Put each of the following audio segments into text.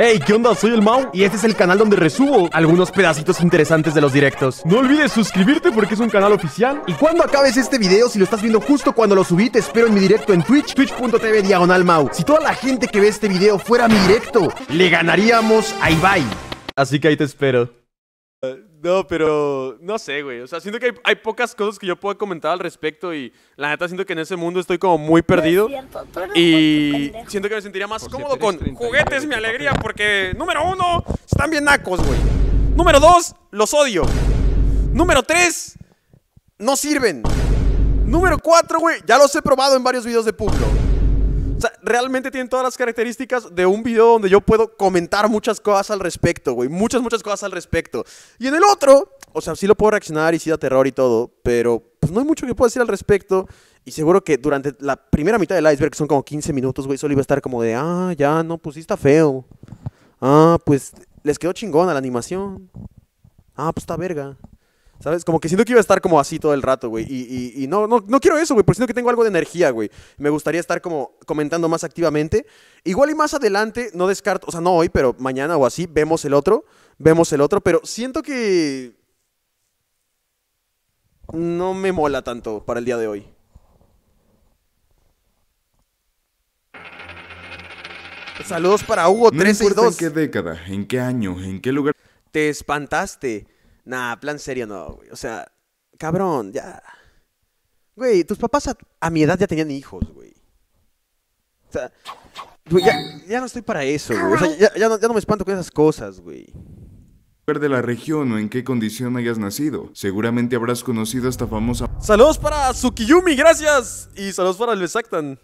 Hey, ¿qué onda? Soy el Mau y este es el canal donde resubo algunos pedacitos interesantes de los directos. No olvides suscribirte porque es un canal oficial. Y cuando acabes este video, si lo estás viendo justo cuando lo subí, te espero en mi directo en Twitch, twitch.tv diagonal Mau. Si toda la gente que ve este video fuera mi directo, le ganaríamos a Ibai. Así que ahí te espero. No, pero no sé, güey. O sea, siento que hay, pocas cosas que yo pueda comentar al respecto y la neta siento que en ese mundo estoy como muy perdido. y siento que me sentiría más cómodo con juguetes, mi alegría, porque número uno, están bien nacos, güey. Número dos, los odio. Número tres, no sirven. Número cuatro, güey, ya los he probado en varios videos de Pueblo. O sea, realmente tienen todas las características de un video donde yo puedo comentar muchas cosas al respecto, güey. Muchas, muchas cosas al respecto. Y en el otro, o sea, sí lo puedo reaccionar y sí da terror y todo, pero pues no hay mucho que pueda decir al respecto. Y seguro que durante la primera mitad del iceberg, que son como 15 minutos, güey, solo iba a estar como de, ah, ya, no, pues sí está feo. Ah, pues les quedó chingona la animación. Ah, pues está verga. ¿Sabes? Como que siento que iba a estar como así todo el rato, güey. Y, no, no, quiero eso, güey, porque siento que tengo algo de energía, güey. Me gustaría estar como comentando más activamente. Igual y más adelante, no descarto, o sea, no hoy, pero mañana o así, vemos el otro, vemos el otro, pero siento que no me mola tanto para el día de hoy. Saludos para Hugo 3x2. no ¿En qué década? ¿En qué año? ¿En qué lugar? Te espantaste Nah, plan serio no, güey. O sea, cabrón, ya. Güey, tus papás a, mi edad ya tenían hijos, güey. O sea, ya, no estoy para eso, güey. ya, no, me espanto con esas cosas, güey de la región o en qué condición hayas nacido. Seguramente habrás conocido esta famosa... Saludos para Tsukiyumi, gracias. Y saludos para el Besactan.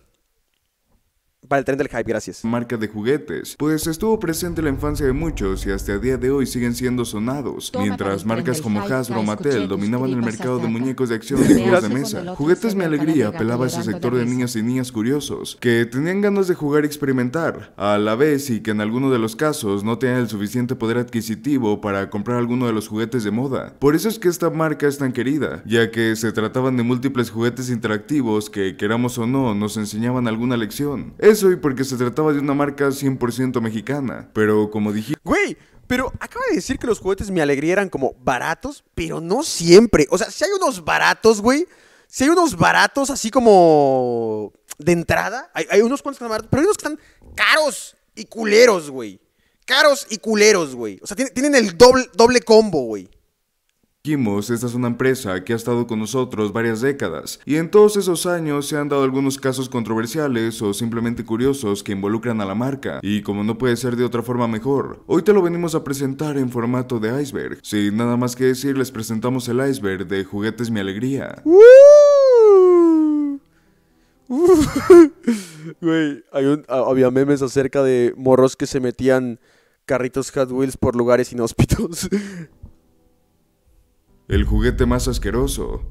Para el tren del hype, gracias. Marca de juguetes. Pues estuvo presente en la infancia de muchos y hasta el día de hoy siguen siendo sonados. mientras marcas como Hasbro o Mattel dominaban el mercado de muñecos de acción y juegos de mesa. Juguetes me Alegría apelaba a ese sector de niños y niñas curiosos, que tenían ganas de jugar y experimentar, a la vez y que en algunos de los casos no tenían el suficiente poder adquisitivo para comprar alguno de los juguetes de moda. Por eso es que esta marca es tan querida, ya que se trataban de múltiples juguetes interactivos que, queramos o no, nos enseñaban alguna lección eso y porque se trataba de una marca 100% mexicana. Pero como dije... Güey, pero acaba de decir que los juguetes me Alegría eran como baratos, pero no siempre. O sea, si hay unos baratos, güey. Si hay unos baratos así como de entrada. Hay, unos cuantos que están baratos, pero hay unos que están caros y culeros, güey. Caros y culeros, güey. O sea, tienen, el doble, doble combo, güey. Kimos, esta es una empresa que ha estado con nosotros varias décadas y en todos esos años se han dado algunos casos controversiales o simplemente curiosos que involucran a la marca y como no puede ser de otra forma mejor, hoy te lo venimos a presentar en formato de iceberg. Sin nada más que decir, les presentamos el iceberg de Juguetes Mi Alegría. Güey, ah, había memes acerca de morros que se metían carritos Hot Wheels por lugares inhóspitos. El juguete más asqueroso.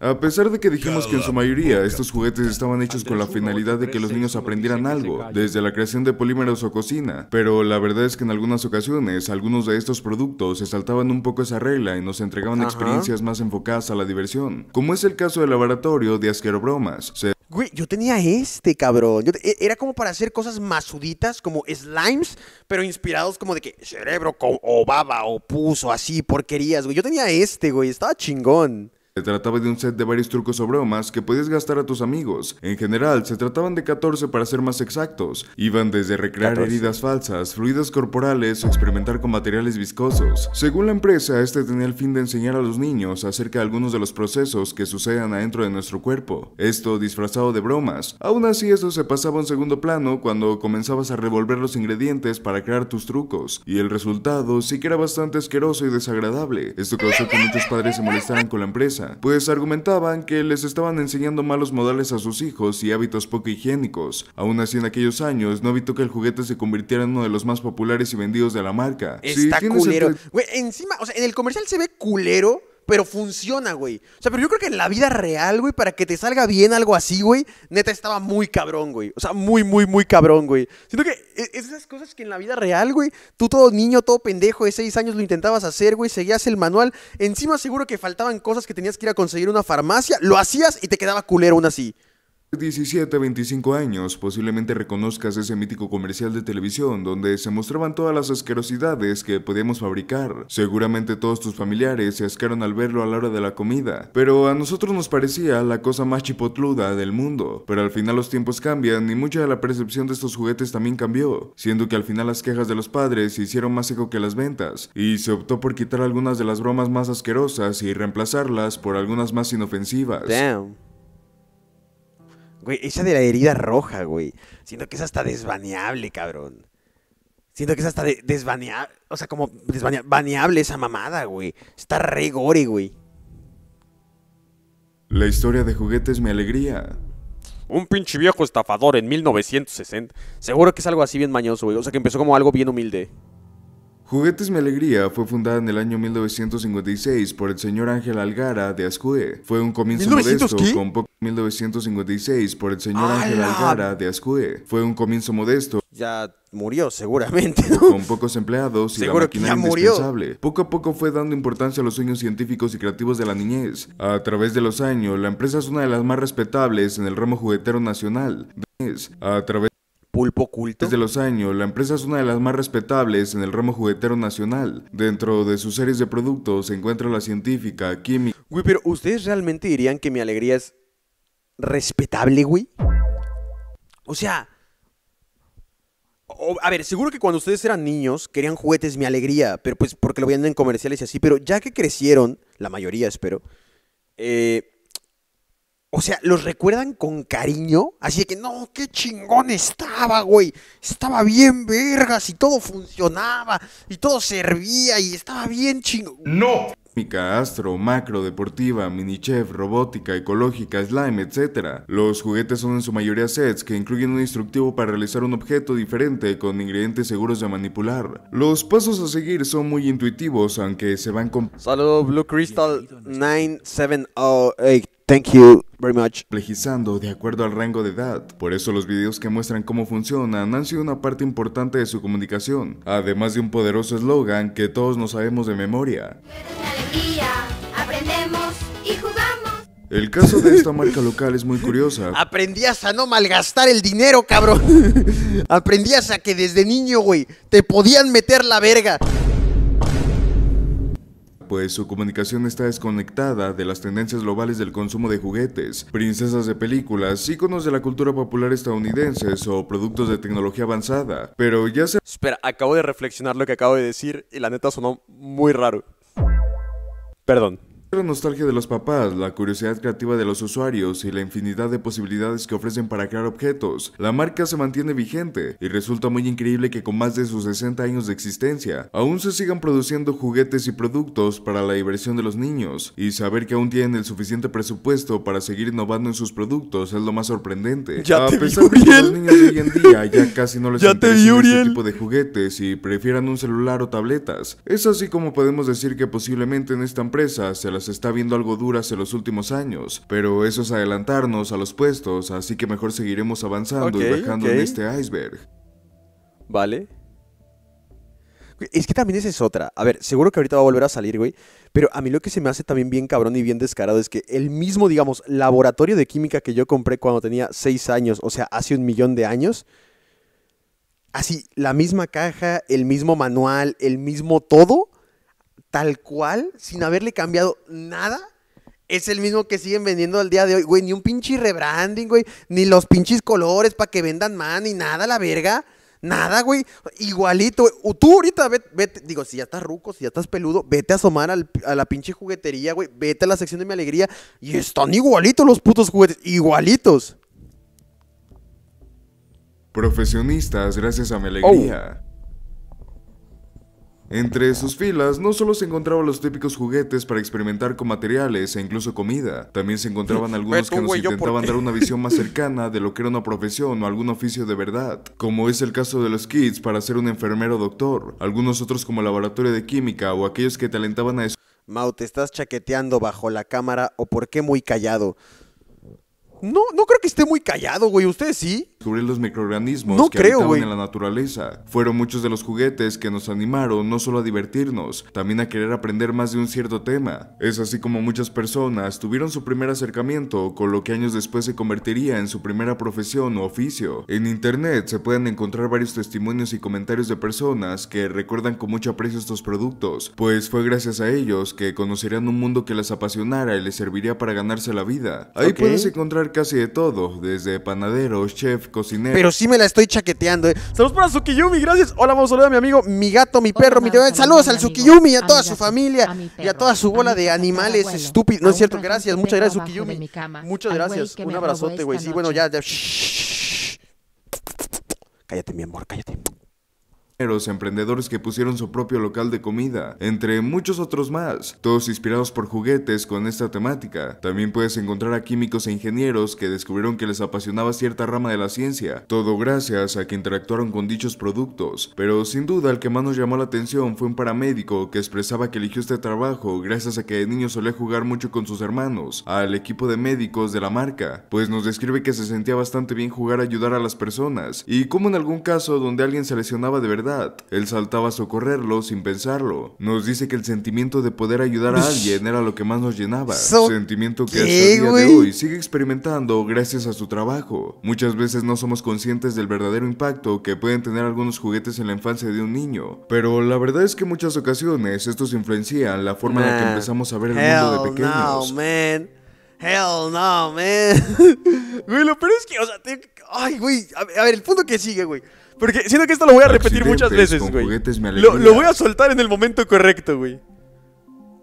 A pesar de que dijimos que en su mayoría estos juguetes estaban hechos con la finalidad de que los niños aprendieran algo, desde la creación de polímeros o cocina, pero la verdad es que en algunas ocasiones algunos de estos productos se saltaban un poco esa regla y nos entregaban experiencias más enfocadas a la diversión, como es el caso del laboratorio de Asquerobromas. Se Güey, yo tenía este, cabrón. E, era como para hacer cosas masuditas, como slimes, pero inspirados como de que cerebro o baba o puso así, porquerías, güey. Yo tenía este, güey. Estaba chingón. Se trataba de un set de varios trucos o bromas que podías gastar a tus amigos. En general, se trataban de 14 para ser más exactos. Iban desde recrear heridas falsas, fluidos corporales o experimentar con materiales viscosos. Según la empresa, este tenía el fin de enseñar a los niños acerca de algunos de los procesos que suceden adentro de nuestro cuerpo. Esto disfrazado de bromas. Aún así, eso se pasaba en un segundo plano cuando comenzabas a revolver los ingredientes para crear tus trucos. Y el resultado sí que era bastante asqueroso y desagradable. Esto causó que muchos padres se molestaran con la empresa pues argumentaban que les estaban enseñando malos modales a sus hijos y hábitos poco higiénicos. Aún así en aquellos años no evitó que el juguete se convirtiera en uno de los más populares y vendidos de la marca. Está culero. encima, o sea, en el comercial se ve culero pero funciona, güey. O sea, pero yo creo que en la vida real, güey, para que te salga bien algo así, güey, neta estaba muy cabrón, güey. O sea, muy, muy, muy cabrón, güey. Siento que e, esas cosas que en la vida real, güey, tú todo niño, todo pendejo de seis años lo intentabas hacer, güey, seguías el manual. Encima seguro que faltaban cosas que tenías que ir a conseguir una farmacia, lo hacías y te quedaba culero aún así. 17 a 25 años, posiblemente reconozcas ese mítico comercial de televisión donde se mostraban todas las asquerosidades que podíamos fabricar. Seguramente todos tus familiares se ascaron al verlo a la hora de la comida, pero a nosotros nos parecía la cosa más chipotluda del mundo. Pero al final los tiempos cambian y mucha de la percepción de estos juguetes también cambió, siendo que al final las quejas de los padres se hicieron más eco que las ventas, y se optó por quitar algunas de las bromas más asquerosas y reemplazarlas por algunas más inofensivas. Damn. Güey, esa de la herida roja, güey. Siento que es hasta desvaneable, cabrón. Siento que es hasta desvaneable. O sea, como desvaneable esa mamada, güey. Está re gore, güey. La historia de juguetes me alegría. Un pinche viejo estafador en 1960. Seguro que es algo así bien mañoso, güey. O sea, que empezó como algo bien humilde. Juguetes Me Alegría fue fundada en el año 1956 por el señor Ángel Algara de Ascue. Fue un comienzo modesto qué? con poco... 1956 por el señor Ángel Algara de Ascue. Fue un comienzo modesto. Ya murió seguramente, Con pocos empleados y la máquina indispensable. Poco a poco fue dando importancia a los sueños científicos y creativos de la niñez. A través de los años, la empresa es una de las más respetables en el ramo juguetero nacional. A través Pulpo culto. Desde los años, la empresa es una de las más respetables en el ramo juguetero nacional. Dentro de sus series de productos se encuentra la científica, química. Güey, pero ¿ustedes realmente dirían que mi alegría es respetable, güey. O sea, a ver, seguro que cuando ustedes eran niños querían juguetes mi alegría, pero pues porque lo veían en comerciales y así, pero ya que crecieron, la mayoría espero, eh, o sea, los recuerdan con cariño, así de que no, qué chingón estaba, güey, estaba bien vergas y todo funcionaba y todo servía y estaba bien chingón. No astro, macro, deportiva, chef, robótica, ecológica, slime, etc. Los juguetes son en su mayoría sets que incluyen un instructivo para realizar un objeto diferente con ingredientes seguros de manipular. Los pasos a seguir son muy intuitivos, aunque se van con... Saludos Blue Crystal 9708. Thank you very de acuerdo al rango de edad. Por eso los videos que muestran cómo funcionan han sido una parte importante de su comunicación, además de un poderoso eslogan que todos nos sabemos de memoria. El caso de esta marca local es muy curiosa. Aprendías a no malgastar el dinero, cabrón. Aprendías a que desde niño, güey, te podían meter la verga pues su comunicación está desconectada de las tendencias globales del consumo de juguetes, princesas de películas, íconos de la cultura popular estadounidenses o productos de tecnología avanzada. Pero ya se... Espera, acabo de reflexionar lo que acabo de decir y la neta sonó muy raro. Perdón. La nostalgia de los papás, la curiosidad creativa de los usuarios y la infinidad de posibilidades que ofrecen para crear objetos, la marca se mantiene vigente y resulta muy increíble que con más de sus 60 años de existencia, aún se sigan produciendo juguetes y productos para la diversión de los niños y saber que aún tienen el suficiente presupuesto para seguir innovando en sus productos es lo más sorprendente. A pesar de que los niños de hoy en día ya casi no les interesa este tipo de juguetes y prefieran un celular o tabletas. Es así como podemos decir que posiblemente en esta empresa se la está viendo algo duro hace los últimos años, pero eso es adelantarnos a los puestos, así que mejor seguiremos avanzando y bajando en este iceberg. Vale. Es que también esa es otra. A ver, seguro que ahorita va a volver a salir, güey. Pero a mí lo que se me hace también bien cabrón y bien descarado es que el mismo, digamos, laboratorio de química que yo compré cuando tenía 6 años, o sea, hace un millón de años, así, la misma caja, el mismo manual, el mismo todo, tal cual, sin haberle cambiado nada, es el mismo que siguen vendiendo al día de hoy. Güey, ni un pinche rebranding, güey, ni los pinches colores para que vendan más, ni nada, la verga. Nada, güey. Igualito, güey. Tú ahorita vete, digo, si ya estás ruco, si ya estás peludo, vete a asomar al, a la pinche juguetería, güey. Vete a la sección de mi alegría. Y están igualitos los putos juguetes. Igualitos. Profesionistas, gracias a mi alegría. Oh. Entre sus filas no solo se encontraban los típicos juguetes para experimentar con materiales e incluso comida, también se encontraban algunos que nos intentaban dar una visión más cercana de lo que era una profesión o algún oficio de verdad, como es el caso de los kids para ser un enfermero doctor, algunos otros como laboratorio de química o aquellos que talentaban a... Mau, ¿te estás chaqueteando bajo la cámara o por qué muy callado? No, no creo que esté muy callado, güey. ¿Ustedes sí? sobre los microorganismos no que creo, en la naturaleza. Fueron muchos de los juguetes que nos animaron no solo a divertirnos, también a querer aprender más de un cierto tema. Es así como muchas personas tuvieron su primer acercamiento con lo que años después se convertiría en su primera profesión o oficio. En internet se pueden encontrar varios testimonios y comentarios de personas que recuerdan con mucho aprecio estos productos, pues fue gracias a ellos que conocerían un mundo que les apasionara y les serviría para ganarse la vida. Ahí puedes encontrar casi de todo, desde panaderos, chef, cocinero. Pero sí me la estoy chaqueteando, eh. Saludos para sukiyumi gracias. Hola, vamos a saludar a mi amigo, mi gato, mi perro, mi Saludos al sukiyumi y a toda su familia y a toda su bola de animales estúpidos. No es cierto, gracias. Muchas gracias, sukiyumi Muchas gracias. Un abrazote, güey. Sí, bueno, ya, ya. Cállate, mi amor, cállate emprendedores que pusieron su propio local de comida, entre muchos otros más, todos inspirados por juguetes con esta temática. También puedes encontrar a químicos e ingenieros que descubrieron que les apasionaba cierta rama de la ciencia, todo gracias a que interactuaron con dichos productos, pero sin duda el que más nos llamó la atención fue un paramédico que expresaba que eligió este trabajo gracias a que de niño solía jugar mucho con sus hermanos, al equipo de médicos de la marca, pues nos describe que se sentía bastante bien jugar a ayudar a las personas, y como en algún caso donde alguien se lesionaba de verdad, él saltaba a socorrerlo sin pensarlo. Nos dice que el sentimiento de poder ayudar a alguien era lo que más nos llenaba. sentimiento que hasta el día de hoy sigue experimentando gracias a su trabajo. Muchas veces no somos conscientes del verdadero impacto que pueden tener algunos juguetes en la infancia de un niño. Pero la verdad es que en muchas ocasiones estos influencian la forma en la que empezamos a ver el mundo de pequeños. No, man. Hell no, man. güey, lo peor es que, o sea, ay, güey, a, ver, el punto que sigue, güey. Porque siento que esto lo voy a repetir muchas veces, güey. lo voy a soltar en el momento correcto, güey.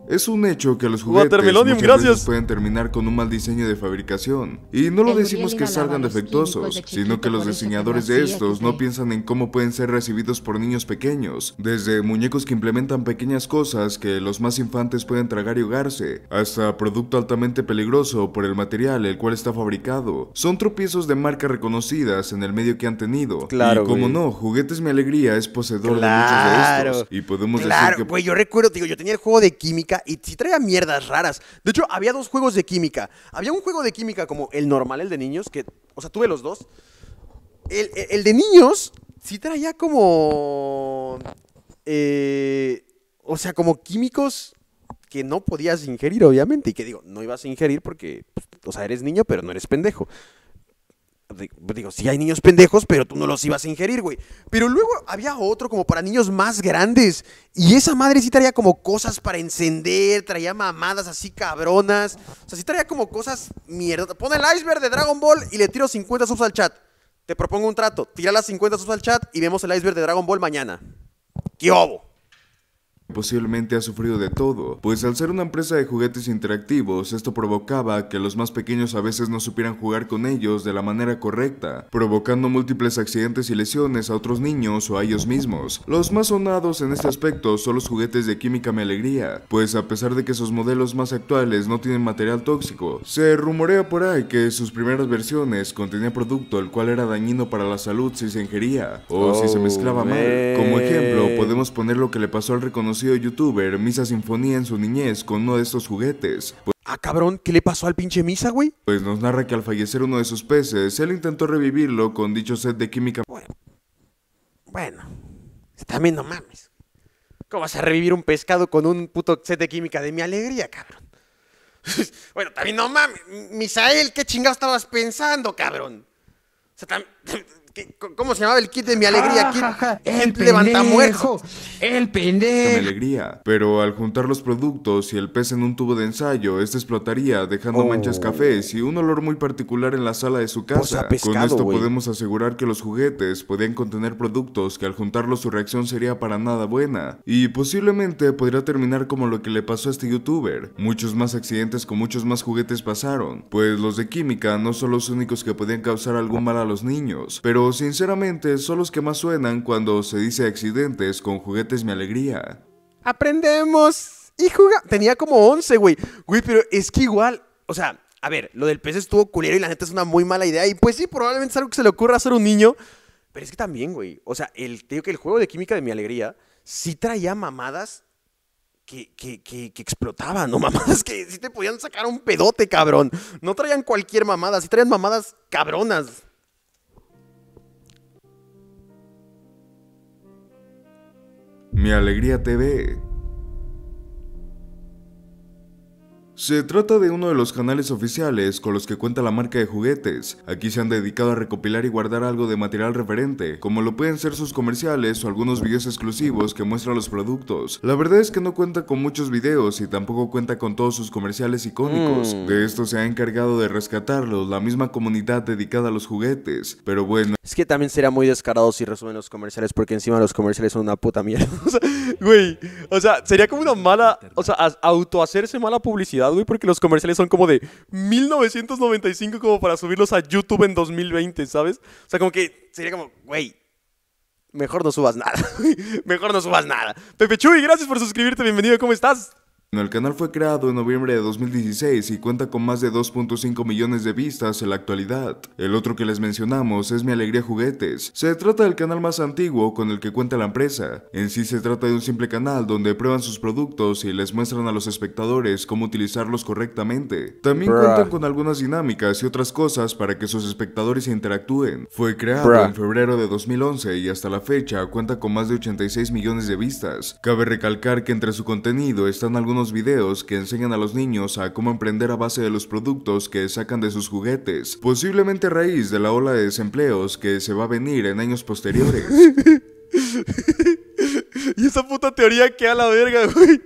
Es un hecho que los juguetes pueden terminar con un mal diseño de fabricación. Y no lo decimos que salgan defectuosos, sino que los diseñadores de estos no piensan en cómo pueden ser recibidos por niños pequeños, desde muñecos que implementan pequeñas cosas que los más infantes pueden tragar y ahogarse, hasta producto altamente peligroso por el material el cual está fabricado. Son tropiezos de marcas reconocidas en el medio que han tenido. Claro, y como no, Juguetes Mi Alegría es poseedor de muchos de estos. Y podemos decir que... Güey, yo recuerdo, digo, yo tenía el juego de química y si traía mierdas raras. De hecho, había dos juegos de química. Había un juego de química como el normal, el de niños, que, o sea, tuve los dos. El, de niños Si traía como... Eh, o sea, como químicos que no podías ingerir, obviamente. Y que digo, no ibas a ingerir porque, pues, o sea, eres niño, pero no eres pendejo. Pues digo, sí hay niños pendejos, pero tú no los ibas a ingerir, güey. Pero luego había otro como para niños más grandes. Y esa madre sí traía como cosas para encender, traía mamadas así cabronas. O sea, sí traía como cosas mierda. Pon el iceberg de Dragon Ball y le tiro 50 subs al chat. Te propongo un trato. Tira las 50 subs al chat y vemos el iceberg de Dragon Ball mañana. ¡Qué obo! Posiblemente ha sufrido de todo, pues al ser una empresa de juguetes interactivos, esto provocaba que los más pequeños a veces no supieran jugar con ellos de la manera correcta, provocando múltiples accidentes y lesiones a otros niños o a ellos mismos. Los más sonados en este aspecto son los juguetes de Química Me Alegría, pues a pesar de que sus modelos más actuales no tienen material tóxico, se rumorea por ahí que sus primeras versiones contenían producto el cual era dañino para la salud si se ingería o si se mezclaba mal. Como ejemplo, oh, podemos poner lo que le pasó al reconocimiento conocido youtuber Misa Sinfonía en su niñez con uno de estos juguetes. ah, cabrón, ¿qué le pasó al pinche Misa, güey? Pues nos narra que al fallecer uno de sus peces, él intentó revivirlo con dicho set de química. Bueno, bueno también no mames. ¿Cómo vas a revivir un pescado con un puto set de química de mi alegría, cabrón? bueno, también no mames. Misael, ¿qué chingados estabas pensando, cabrón? O sea, también ¿Cómo se llamaba el kit de mi alegría? el ah, kit El pendejo. alegría. Pero al juntar los productos y el pez en un tubo de ensayo, este explotaría, dejando oh. manchas cafés y un olor muy particular en la sala de su casa. Con esto podemos asegurar que los juguetes podían contener productos que al juntarlos su reacción sería para nada buena. Y posiblemente podría terminar como lo que le pasó a este youtuber. Muchos más accidentes con muchos más juguetes pasaron. Pues los de química no son los únicos que podían causar algún mal a los niños, pero sinceramente son los que más suenan cuando se dice accidentes con juguetes mi alegría. Aprendemos y juga Tenía como 11, güey. Güey, pero es que igual, o sea, a ver, lo del pez estuvo culero y la neta es una muy mala idea. Y pues sí, probablemente es algo que se le ocurra hacer un niño. Pero es que también, güey. O sea, el, te digo que el juego de química de mi alegría sí traía mamadas que, que, que, explotaban, ¿no? Mamadas que sí te podían sacar un pedote, cabrón. No traían cualquier mamada, sí traían mamadas cabronas. Mi Alegría te ve... Se trata de uno de los canales oficiales con los que cuenta la marca de juguetes. Aquí se han dedicado a recopilar y guardar algo de material referente, como lo pueden ser sus comerciales o algunos videos exclusivos que muestran los productos. La verdad es que no cuenta con muchos videos y tampoco cuenta con todos sus comerciales icónicos. Mm. De esto se ha encargado de rescatarlos la misma comunidad dedicada a los juguetes, pero bueno. Es que también sería muy descarado si resumen los comerciales porque encima los comerciales son una puta mierda. o sea, güey, o sea, sería como una mala, o sea, autohacerse mala publicidad porque los comerciales son como de 1995 como para subirlos a YouTube en 2020, ¿sabes? O sea, como que sería como, güey, mejor no subas nada, mejor no subas nada. Pepe Chuy, gracias por suscribirte, bienvenido, ¿cómo estás? El canal fue creado en noviembre de 2016 y cuenta con más de 2.5 millones de vistas en la actualidad. El otro que les mencionamos es Mi Alegría Juguetes. Se trata del canal más antiguo con el que cuenta la empresa. En sí se trata de un simple canal donde prueban sus productos y les muestran a los espectadores cómo utilizarlos correctamente. También cuentan con algunas dinámicas y otras cosas para que sus espectadores interactúen. Fue creado en febrero de 2011 y hasta la fecha cuenta con más de 86 millones de vistas. Cabe recalcar que entre su contenido están algunos videos que enseñan a los niños a cómo emprender a base de los productos que sacan de sus juguetes, posiblemente raíz de la ola de desempleos que se va a venir en años posteriores. y esa puta teoría que a la verga, güey.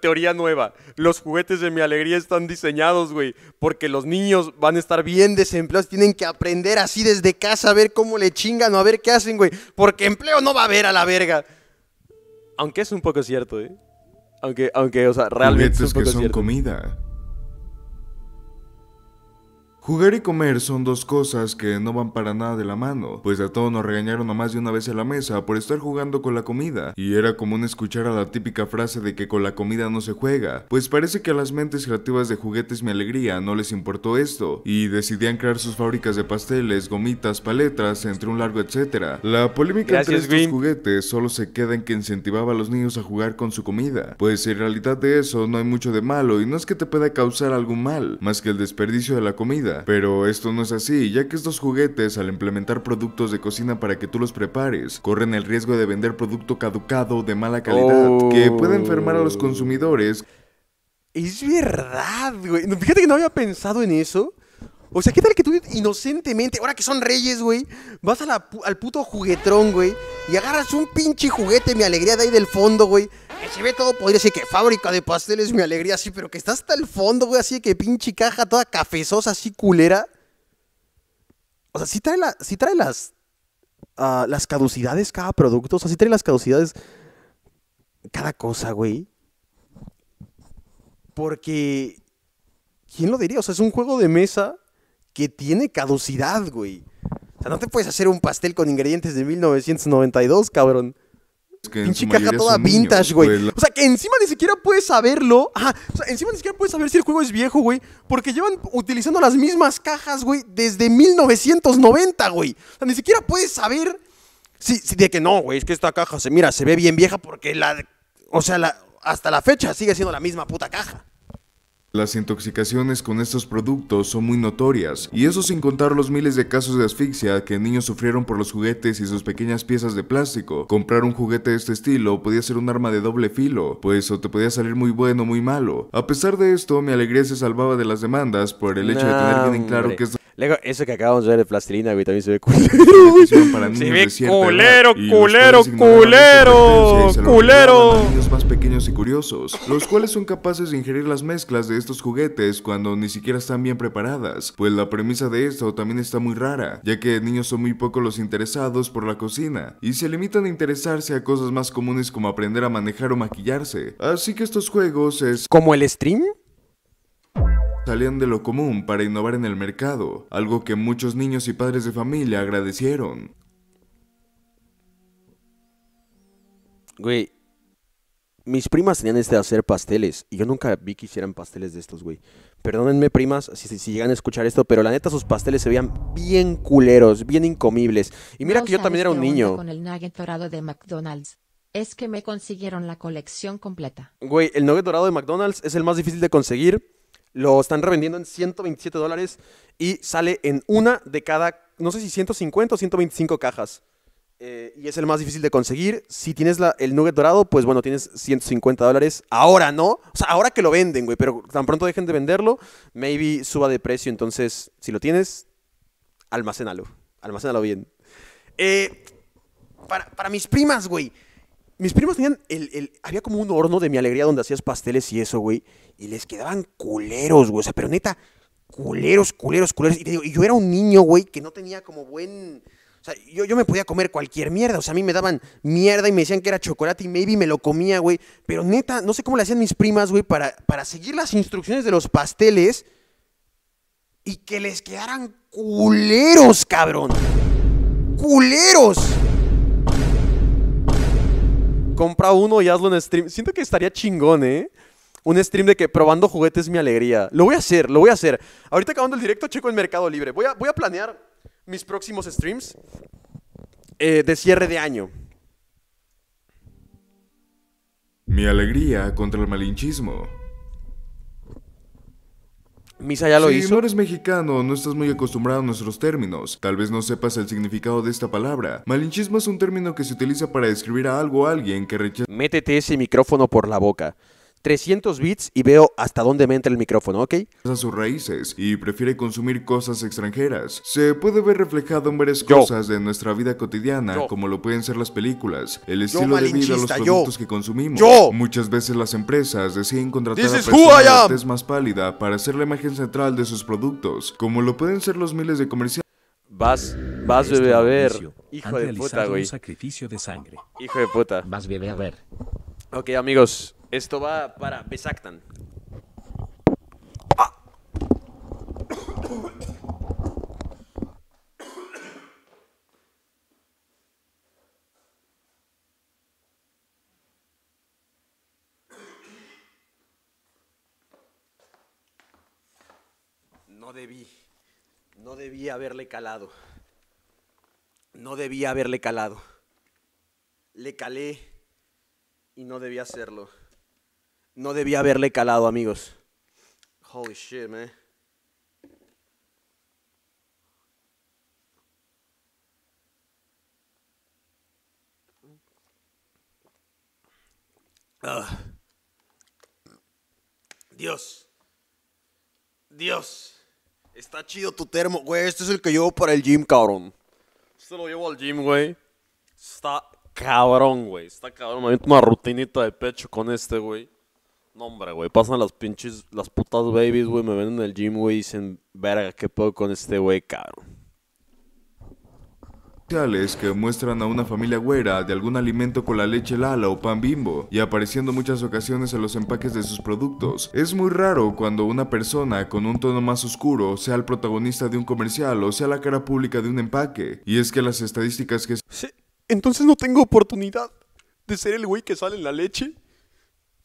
teoría nueva. Los juguetes de mi alegría están diseñados, güey. Porque los niños van a estar bien desempleados. Tienen que aprender así desde casa a ver cómo le chingan o a ver qué hacen, güey. Porque empleo no va a haber a la verga. Aunque es un poco cierto, ¿eh? Aunque, aunque, o sea, realmente. Juguetes es un que son comida. Jugar y comer son dos cosas que no van para nada de la mano, pues a todos nos regañaron a más de una vez a la mesa por estar jugando con la comida, y era común escuchar a la típica frase de que con la comida no se juega, pues parece que a las mentes creativas de juguetes mi alegría no les importó esto, y decidían crear sus fábricas de pasteles, gomitas, paletas, entre un largo etcétera. La polémica entre estos juguetes solo se queda en que incentivaba a los niños a jugar con su comida, pues en realidad de eso no hay mucho de malo y no es que te pueda causar algún mal, más que el desperdicio de la comida pero esto no es así, ya que estos juguetes al implementar productos de cocina para que tú los prepares, corren el riesgo de vender producto caducado de mala calidad que puede enfermar a los oh. consumidores. Es verdad, güey. Fíjate que no había pensado en eso. O sea, ¿qué tal que tú inocentemente, ahora que son reyes, güey, vas al puto juguetrón, güey, y agarras un pinche juguete, mi alegría de ahí del fondo, güey, que se ve todo podría decir que fábrica de pasteles, mi alegría, sí, pero que está hasta el fondo, güey, así que pinche caja toda cafezosa, así culera. O sea, sí trae, la, sí trae las, ah, las caducidades cada producto. O sea, sí trae las caducidades cada cosa, güey. Porque, ¿quién lo diría? O sea, es un juego de mesa que tiene caducidad, güey. O sea, no te puedes hacer un pastel con ingredientes de 1992, cabrón pinche caja toda vintage, güey. O sea, que encima ni siquiera puedes saberlo. Ajá. O sea, encima ni siquiera puedes saber si el juego es viejo, güey. Porque llevan utilizando las mismas cajas, güey, desde 1990, güey. O sea, ni siquiera puedes saber si, de que no, güey. Es que esta caja se mira, se ve bien vieja porque la. O sea, hasta la fecha sigue siendo la misma puta caja. Las intoxicaciones con estos productos son muy notorias, y eso sin contar los miles de casos de asfixia que niños sufrieron por los juguetes y sus pequeñas piezas de plástico. Comprar un juguete de este estilo podía ser un arma de doble filo, pues o te podía salir muy bueno o muy malo. A pesar de esto, mi alegría se salvaba de las demandas por el hecho de tener bien en claro que es Luego, eso que acabamos de ver de plastilina, también se se ve culero, culero, culero, culero. Niños más pequeños y curiosos, los cuales son capaces de ingerir las mezclas de estos juguetes cuando ni siquiera están bien preparadas, pues la premisa de esto también está muy rara, ya que niños son muy pocos los interesados por la cocina y se limitan a interesarse a cosas más comunes como aprender a manejar o maquillarse. Así que estos juegos es... ¿Como el stream? salían de lo común para innovar en el mercado, algo que muchos niños y padres de familia agradecieron. Güey, mis primas tenían este de hacer pasteles y yo nunca vi que hicieran pasteles de estos, güey. Perdónenme, primas, si, llegan a escuchar esto, pero la neta sus pasteles se veían bien culeros, bien incomibles. Y mira que yo también era un niño. Con el nugget dorado de McDonald's. Es que me consiguieron la colección completa. Güey, el nugget dorado de McDonald's es el más difícil de conseguir. Lo están revendiendo en 127 dólares y sale en una de cada, no sé si 150 o 125 cajas. Eh, y es el más difícil de conseguir. Si tienes el nugget dorado, pues bueno, tienes 150 dólares. Ahora no. O sea, ahora que lo venden, güey. Pero tan pronto dejen de venderlo, maybe suba de precio. Entonces, si lo tienes, almacénalo. Almacénalo bien. Eh, para, mis primas, güey. Mis primas tenían el, el, Había como un horno de mi alegría donde hacías pasteles y eso, güey. Y les quedaban culeros, güey. O sea, pero neta, culeros, culeros, culeros. y yo era un niño, güey, que no tenía como buen o sea, yo, me podía comer cualquier mierda. O sea, a mí me daban mierda y me decían que era chocolate y maybe me lo comía, güey. Pero neta, no sé cómo le hacían mis primas, güey, para, para seguir las instrucciones de los pasteles y que les quedaran culeros, cabrón. ¡Culeros! Compra uno y hazlo en stream. Siento que estaría chingón, ¿eh? un stream de que probando juguetes es mi alegría. Lo voy a hacer, lo voy a hacer. Ahorita acabando el directo, checo el Mercado Libre. Voy voy a planear mis próximos streams eh, de cierre de año. Mi alegría contra el malinchismo. Misa ya lo hizo. Si no eres mexicano, no estás muy acostumbrado a nuestros términos. Tal vez no sepas el significado de esta palabra. Malinchismo es un término que se utiliza para describir a algo o alguien que rechaza. Métete ese micrófono por la boca. 300 bits y veo hasta dónde me entra el micrófono, ¿ok? A sus raíces y prefiere consumir cosas extranjeras. Se puede ver reflejado en varias cosas de nuestra vida cotidiana, como lo pueden ser las películas, el estilo de vida, los productos que consumimos. Muchas veces las empresas deciden contratar a personas más pálida para hacer la imagen central de sus productos, como lo pueden ser los miles de comerciales... Vas, vas bebé a ver. Hijo de puta, güey. sacrificio de sangre. Hijo de puta. Vas bebé a ver. Ok, amigos, esto va para Pesactan. No debí, no debí haberle calado. No debía haberle calado. Le calé y no debía hacerlo. No debía haberle calado, amigos. Holy shit, man. Ah. Dios. Dios. Está chido tu termo, güey. Este es el que llevo para el gym, cabrón. Este lo llevo al gym, güey. Está cabrón, güey. Está cabrón. Me una rutinita de pecho con este, güey. No, hombre, güey, pasan las pinches, las putas babies, güey, me ven en el gym, güey, dicen, verga, qué puedo con este güey, caro. que muestran a una familia güera de algún alimento con la leche Lala o pan bimbo y apareciendo muchas ocasiones en los empaques de sus productos. Es muy raro cuando una persona con un tono más oscuro sea el protagonista de un comercial o sea la cara pública de un empaque. Y es que las estadísticas que... Sí, entonces no tengo oportunidad de ser el güey que sale en la leche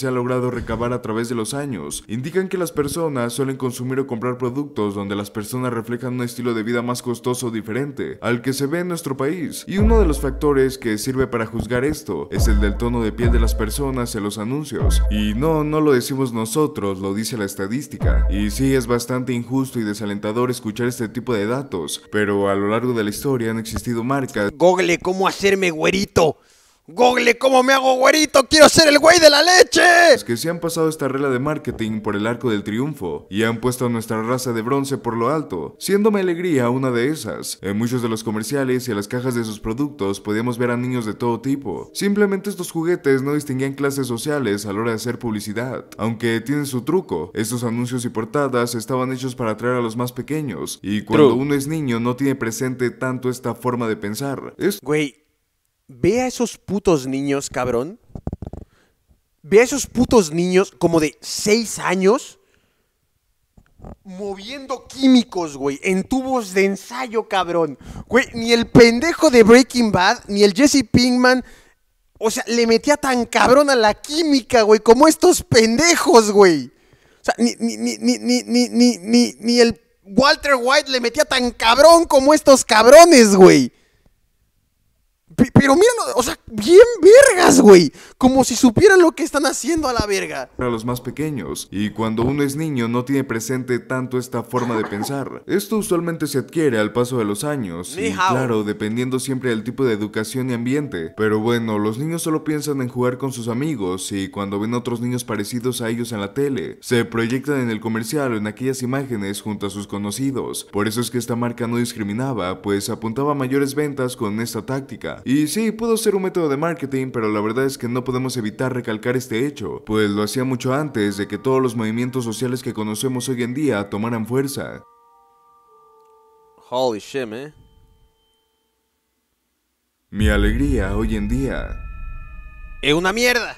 se ha logrado recabar a través de los años indican que las personas suelen consumir o comprar productos donde las personas reflejan un estilo de vida más costoso o diferente al que se ve en nuestro país. Y uno de los factores que sirve para juzgar esto es el del tono de piel de las personas en los anuncios. Y no, no lo decimos nosotros, lo dice la estadística. Y sí, es bastante injusto y desalentador escuchar este tipo de datos, pero a lo largo de la historia han existido marcas. Google, ¿cómo hacerme güerito? Google, ¿cómo me hago güerito? ¡Quiero ser el güey de la leche! Es que se han pasado esta regla de marketing por el arco del triunfo y han puesto a nuestra raza de bronce por lo alto, siéndome alegría una de esas. En muchos de los comerciales y en las cajas de sus productos podíamos ver a niños de todo tipo. Simplemente estos juguetes no distinguían clases sociales a la hora de hacer publicidad. Aunque tienen su truco, estos anuncios y portadas estaban hechos para atraer a los más pequeños y cuando uno es niño no tiene presente tanto esta forma de pensar. Es... Güey, ve a esos putos niños, cabrón. Ve a esos putos niños como de 6 años moviendo químicos, güey, en tubos de ensayo, cabrón. Güey, ni el pendejo de Breaking Bad, ni el Jesse Pinkman, o sea, le metía tan cabrón a la química, güey, como estos pendejos, güey. O sea, ni, ni, ni el Walter White le metía tan cabrón como estos cabrones, güey. Pero miren, o sea, bien vergas, güey. Como si supieran lo que están haciendo a la verga. Para los más pequeños. Y cuando uno es niño no tiene presente tanto esta forma de pensar. Esto usualmente se adquiere al paso de los años. Y claro, dependiendo siempre del tipo de educación y ambiente. Pero bueno, los niños solo piensan en jugar con sus amigos y cuando ven otros niños parecidos a ellos en la tele, se proyectan en el comercial o en aquellas imágenes junto a sus conocidos. Por eso es que esta marca no discriminaba, pues apuntaba a mayores ventas con esta táctica. Y sí, pudo ser un método de marketing, pero la verdad es que no podemos evitar recalcar este hecho, pues lo hacía mucho antes de que todos los movimientos sociales que conocemos hoy en día tomaran fuerza. Holy shit, man. Mi alegría hoy en día. ¡Es una mierda!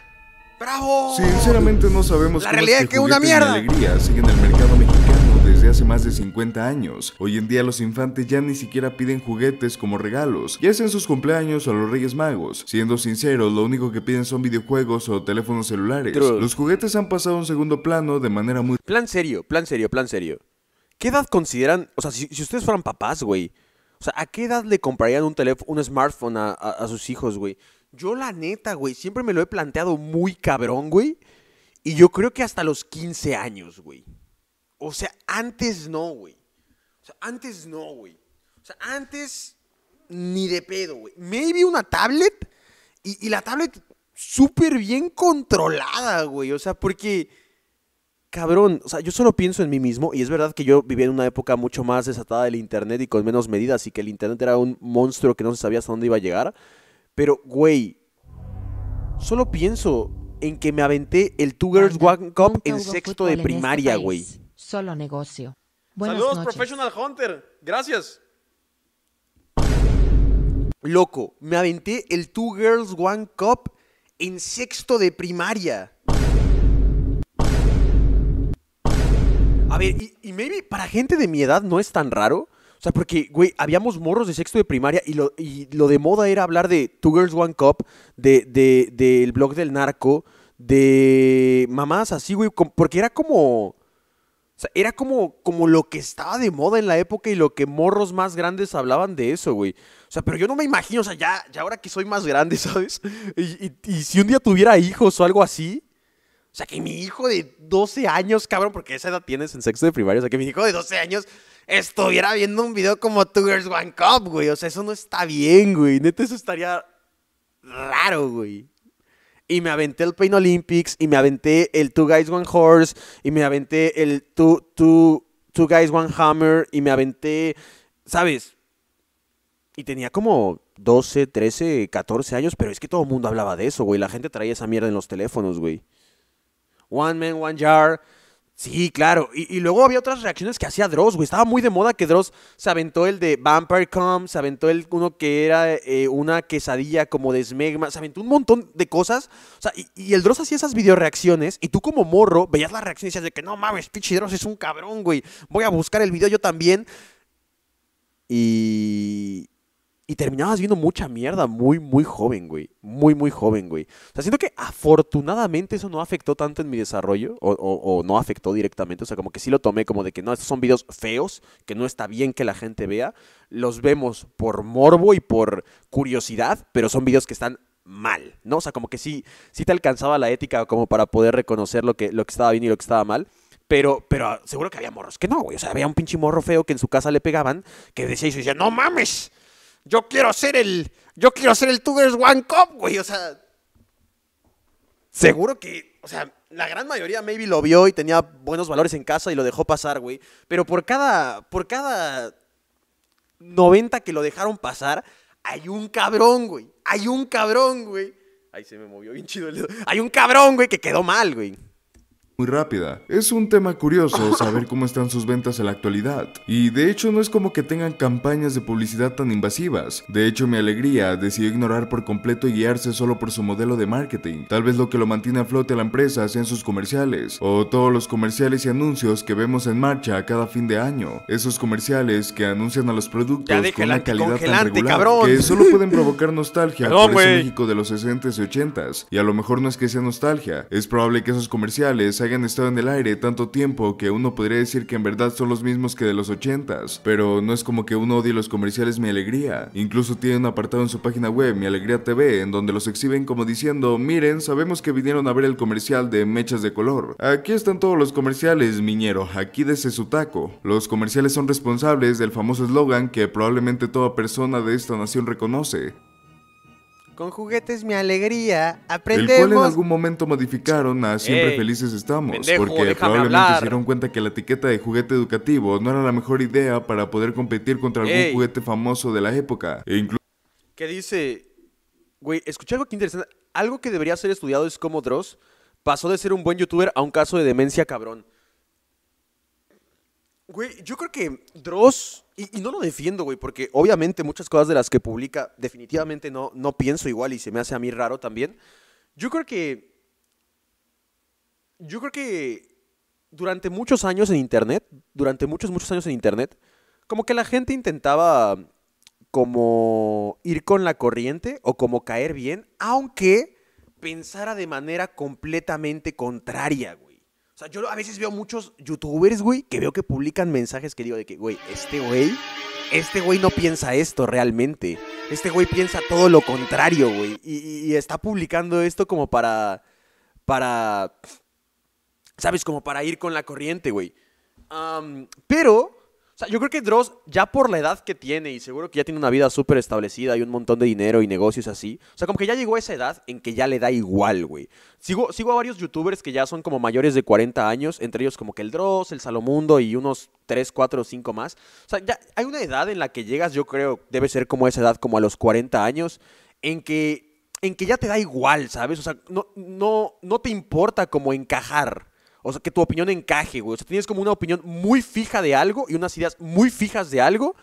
¡Bravo! Sinceramente no sabemos la realidad es que, es una mierda. alegría siguen el mercado mexicano desde hace más de 50 años. Hoy en día los infantes ya ni siquiera piden juguetes como regalos, Y hacen sus cumpleaños a los Reyes Magos. Siendo sinceros, lo único que piden son videojuegos o teléfonos celulares. Los juguetes han pasado a un segundo plano de manera muy... Plan serio, plan serio, plan serio. ¿Qué edad consideran, o sea, si, ustedes fueran papás, güey, o sea, ¿a qué edad le comprarían un teléfono, un smartphone a, a sus hijos, güey? Yo la neta, güey, siempre me lo he planteado muy cabrón, güey. Y yo creo que hasta los 15 años, güey. O sea, antes no, güey. O sea, antes no, güey. O sea, antes ni de pedo, güey. Me vi una tablet y, la tablet súper bien controlada, güey. O sea, porque, cabrón, o sea, yo solo pienso en mí mismo y es verdad que yo vivía en una época mucho más desatada del Internet y con menos medidas y que el Internet era un monstruo que no se sabía hasta dónde iba a llegar. Pero, güey, solo pienso en que me aventé el Two Girls One Cup en sexto de este primaria, güey solo negocio. Saludos, Professional Hunter. Gracias. Loco, me aventé el Two Girls One Cup en sexto de primaria. A ver, y, maybe para gente de mi edad no es tan raro. O sea, porque, güey, habíamos morros de sexto de primaria y lo, de moda era hablar de Two Girls One Cup, del de, de, blog del narco, de mamás así, güey, porque era como o sea, era como, como lo que estaba de moda en la época y lo que morros más grandes hablaban de eso, güey. O sea, pero yo no me imagino, o sea, ya, ahora que soy más grande, ¿sabes? Y, si un día tuviera hijos o algo así. O sea, que mi hijo de 12 años, cabrón, porque esa edad tienes en sexo de primaria. O sea, que mi hijo de 12 años estuviera viendo un video como Two One Cup, güey. O sea, eso no está bien, güey. Neta, eso estaría raro, güey y me aventé el Pain Olympics y me aventé el Two Guys One Horse y me aventé el Two, two, two Guys One Hammer y me aventé, ¿sabes? Y tenía como 12, 13, 14 años, pero es que todo el mundo hablaba de eso, güey. La gente traía esa mierda en los teléfonos, güey. One Man, One Jar, Sí, claro. Y, luego había otras reacciones que hacía Dross, güey. Estaba muy de moda que Dross se aventó el de Vampire Com, se aventó el uno que era eh, una quesadilla como de Smegma, se aventó un montón de cosas. O sea, y, el Dross hacía esas videoreacciones y tú como morro veías las reacciones y decías de que no mames, pinche Dross es un cabrón, güey. Voy a buscar el video yo también. Y, y terminabas viendo mucha mierda muy, muy joven, güey. Muy, muy joven, güey. O sea, siento que afortunadamente eso no afectó tanto en mi desarrollo o, no afectó directamente. O sea, como que sí lo tomé como de que no, estos son videos feos, que no está bien que la gente vea. Los vemos por morbo y por curiosidad, pero son videos que están mal, ¿no? O sea, como que sí, sí te alcanzaba la ética como para poder reconocer lo que, lo que estaba bien y lo que estaba mal. Pero, pero ah, seguro que había morros que no, güey. O sea, había un pinche morro feo que en su casa le pegaban, que decía y decía, no mames, yo quiero ser el. Yo quiero ser el Tuggers One Cup, güey. O sea. Seguro que. O sea, la gran mayoría maybe lo vio y tenía buenos valores en casa y lo dejó pasar, güey. Pero por cada. Por cada. 90 que lo dejaron pasar, hay un cabrón, güey. Hay un cabrón, güey. Ahí se me movió bien chido el dedo. Hay un cabrón, güey, que quedó mal, güey muy rápida. Es un tema curioso saber cómo están sus ventas en la actualidad. Y de hecho no es como que tengan campañas de publicidad tan invasivas. De hecho mi alegría decidió ignorar por completo y guiarse solo por su modelo de marketing. Tal vez lo que lo mantiene a flote a la empresa sean sus comerciales, o todos los comerciales y anuncios que vemos en marcha cada fin de año. Esos comerciales que anuncian a los productos con una calidad tan regular que solo pueden provocar nostalgia por ese México de los 60s y 80s. Y a lo mejor no es que sea nostalgia, es probable que esos comerciales hayan estado en el aire tanto tiempo que uno podría decir que en verdad son los mismos que de los 80s, pero no es como que uno odie los comerciales Mi Alegría. Incluso tiene un apartado en su página web, Mi Alegría TV, en donde los exhiben como diciendo, miren, sabemos que vinieron a ver el comercial de mechas de color. Aquí están todos los comerciales, miñero, aquí desde su taco. Los comerciales son responsables del famoso eslogan que probablemente toda persona de esta nación reconoce. Con juguetes mi alegría aprendemos. El cual en algún momento modificaron a Siempre eh, Felices Estamos, porque probablemente se dieron cuenta que la etiqueta de juguete educativo no era la mejor idea para poder competir contra algún juguete famoso de la época. E ¿Qué dice? Güey, escuché algo que interesante. Algo que debería ser estudiado es cómo Dross pasó de ser un buen youtuber a un caso de demencia cabrón. Güey, yo creo que Dross y, no lo defiendo, güey, porque obviamente muchas cosas de las que publica definitivamente no, no pienso igual y se me hace a mí raro también. Yo creo que... Yo creo que durante muchos años en Internet, durante muchos, muchos años en Internet, como que la gente intentaba como ir con la corriente o como caer bien, aunque pensara de manera completamente contraria, o sea, yo a veces veo muchos youtubers, güey, que veo que publican mensajes que digo de que, güey, este güey, este güey no piensa esto realmente. Este güey piensa todo lo contrario, güey. Y, está publicando esto como para, para, ¿sabes? Como para ir con la corriente, güey. pero o sea, yo creo que Dross, ya por la edad que tiene, y seguro que ya tiene una vida súper establecida y un montón de dinero y negocios así, o sea, como que ya llegó a esa edad en que ya le da igual, güey. Sigo, sigo a varios youtubers que ya son como mayores de 40 años, entre ellos como que el Dross, el Salomundo y unos 3, 4 o 5 más. O sea, ya hay una edad en la que llegas, yo creo, debe ser como esa edad, como a los 40 años, en que, en que ya te da igual, ¿sabes? O sea, no, no, no te importa como encajar. O sea, que tu opinión encaje, güey. O sea, tienes como una opinión muy fija de algo y unas ideas muy fijas de algo.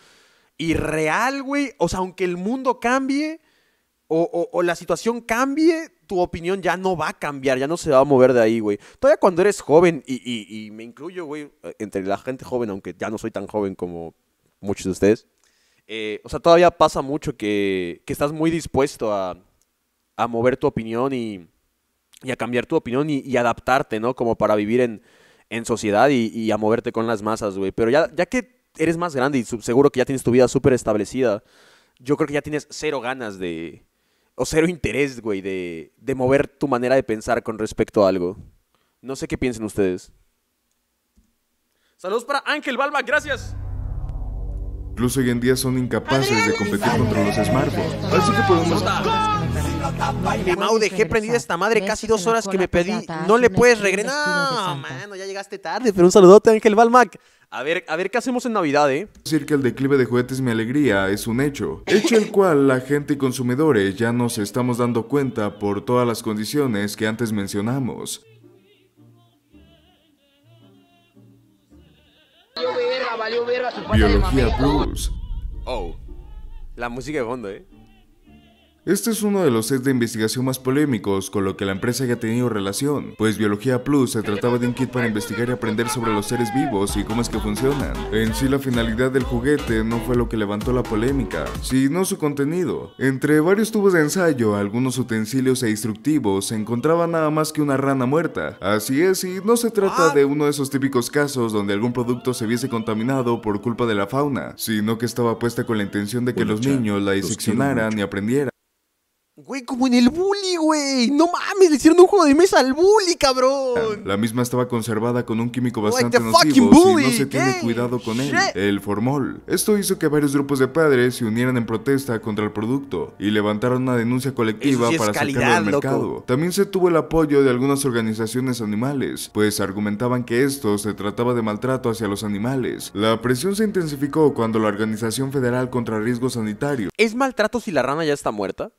Y real, güey. O sea, aunque el mundo cambie o, la situación cambie, tu opinión ya no va a cambiar, ya no se va a mover de ahí, güey. Todavía cuando eres joven, y, me incluyo, güey, eh, entre la gente joven, aunque ya no soy tan joven como muchos de ustedes, eh, o sea, todavía pasa mucho que, estás muy dispuesto a mover tu opinión y, y a cambiar tu opinión y, adaptarte, ¿no? Como para vivir en, sociedad y, a moverte con las masas, güey. Pero ya, ya que eres más grande y seguro que ya tienes tu vida súper establecida, yo creo que ya tienes cero ganas de... o cero interés, güey, de, mover tu manera de pensar con respecto a algo. No sé qué piensen ustedes. Saludos para Ángel Balma, gracias. Incluso hoy en día son incapaces de competir contra los smartphones, así que podemos... Mau, dejé prendida esta madre casi dos horas que me pedí. No le puedes regresar. No, mano, ya llegaste tarde, pero un saludote, Ángel Balmac. A ver, a ver qué hacemos en Navidad, ¿eh? Decir que el declive de juguetes mi alegría es un hecho. Hecho el cual la gente y consumidores ya nos estamos dando cuenta por todas las condiciones que antes mencionamos. Biología Plus. Oh, la música de fondo, ¿eh? Este es uno de los sets de investigación más polémicos con lo que la empresa haya tenido relación, pues Biología Plus se trataba de un kit para investigar y aprender sobre los seres vivos y cómo es que funcionan. En sí la finalidad del juguete no fue lo que levantó la polémica, sino su contenido. Entre varios tubos de ensayo, algunos utensilios e instructivos se encontraba nada más que una rana muerta. Así es, y no se trata de uno de esos típicos casos donde algún producto se viese contaminado por culpa de la fauna, sino que estaba puesta con la intención de que los niños la diseccionaran y aprendieran. Güey, como en el bully, güey. No mames, le hicieron un juego de mesa al bully, cabrón. La misma estaba conservada con un químico bastante nocivo bully, no se tiene cuidado con él, el formol. Esto hizo que varios grupos de padres se unieran en protesta contra el producto y levantaron una denuncia colectiva para calidad, sacarlo mercado. También se tuvo el apoyo de algunas organizaciones animales, pues argumentaban que esto se trataba de maltrato hacia los animales. La presión se intensificó cuando la Organización Federal contra Riesgo Sanitario ¿Es maltrato si la rana ya está muerta?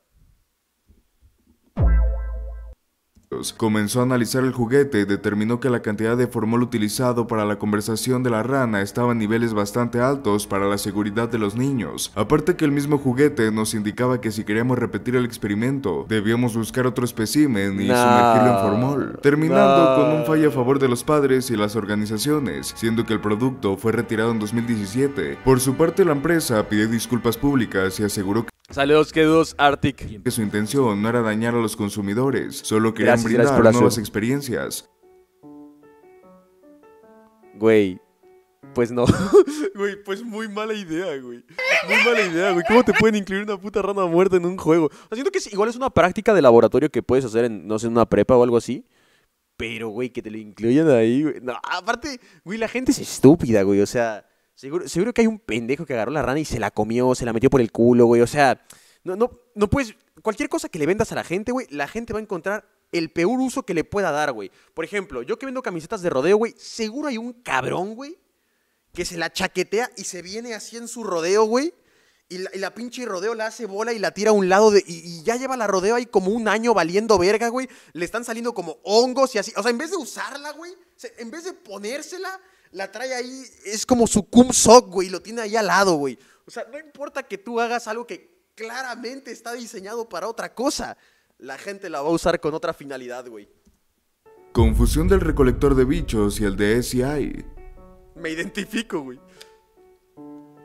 Comenzó a analizar el juguete y determinó que la cantidad de formol utilizado para la conversación de la rana estaba en niveles bastante altos para la seguridad de los niños. Aparte que el mismo juguete nos indicaba que si queríamos repetir el experimento, debíamos buscar otro espécimen y sumergirlo en formol. Terminando con un fallo a favor de los padres y las organizaciones, siendo que el producto fue retirado en 2017. Por su parte, la empresa pidió disculpas públicas y aseguró que Saludos, quedos Arctic. Que su intención no era dañar a los consumidores, solo querían brindar nuevas experiencias. Güey, pues no. güey, pues muy mala idea, güey. Muy mala idea, güey. ¿Cómo te pueden incluir una puta rana muerta en un juego? siento que igual es una práctica de laboratorio que puedes hacer en, no sé, en una prepa o algo así. Pero, güey, que te lo incluyan ahí, güey. aparte, güey, la gente es estúpida, güey. O sea, Seguro, que hay un pendejo que agarró la rana y se la comió, se la metió por el culo, güey. O sea, no, no, no puedes. Cualquier cosa que le vendas a la gente, güey, la gente va a encontrar el peor uso que le pueda dar, güey. Por ejemplo, yo que vendo camisetas de rodeo, güey, seguro hay un cabrón, güey, que se la chaquetea y se viene así en su rodeo, güey. Y la, y la, pinche rodeo la hace bola y la tira a un lado de, y, y, ya lleva la rodeo ahí como un año valiendo verga, güey. Le están saliendo como hongos y así. O sea, en vez de usarla, güey, en vez de ponérsela, la trae ahí, es como su cum sock, güey, lo tiene ahí al lado, güey. O sea, no importa que tú hagas algo que claramente está diseñado para otra cosa, la gente la va a usar con otra finalidad, güey. Confusión del recolector de bichos y el de SI. Me identifico, güey.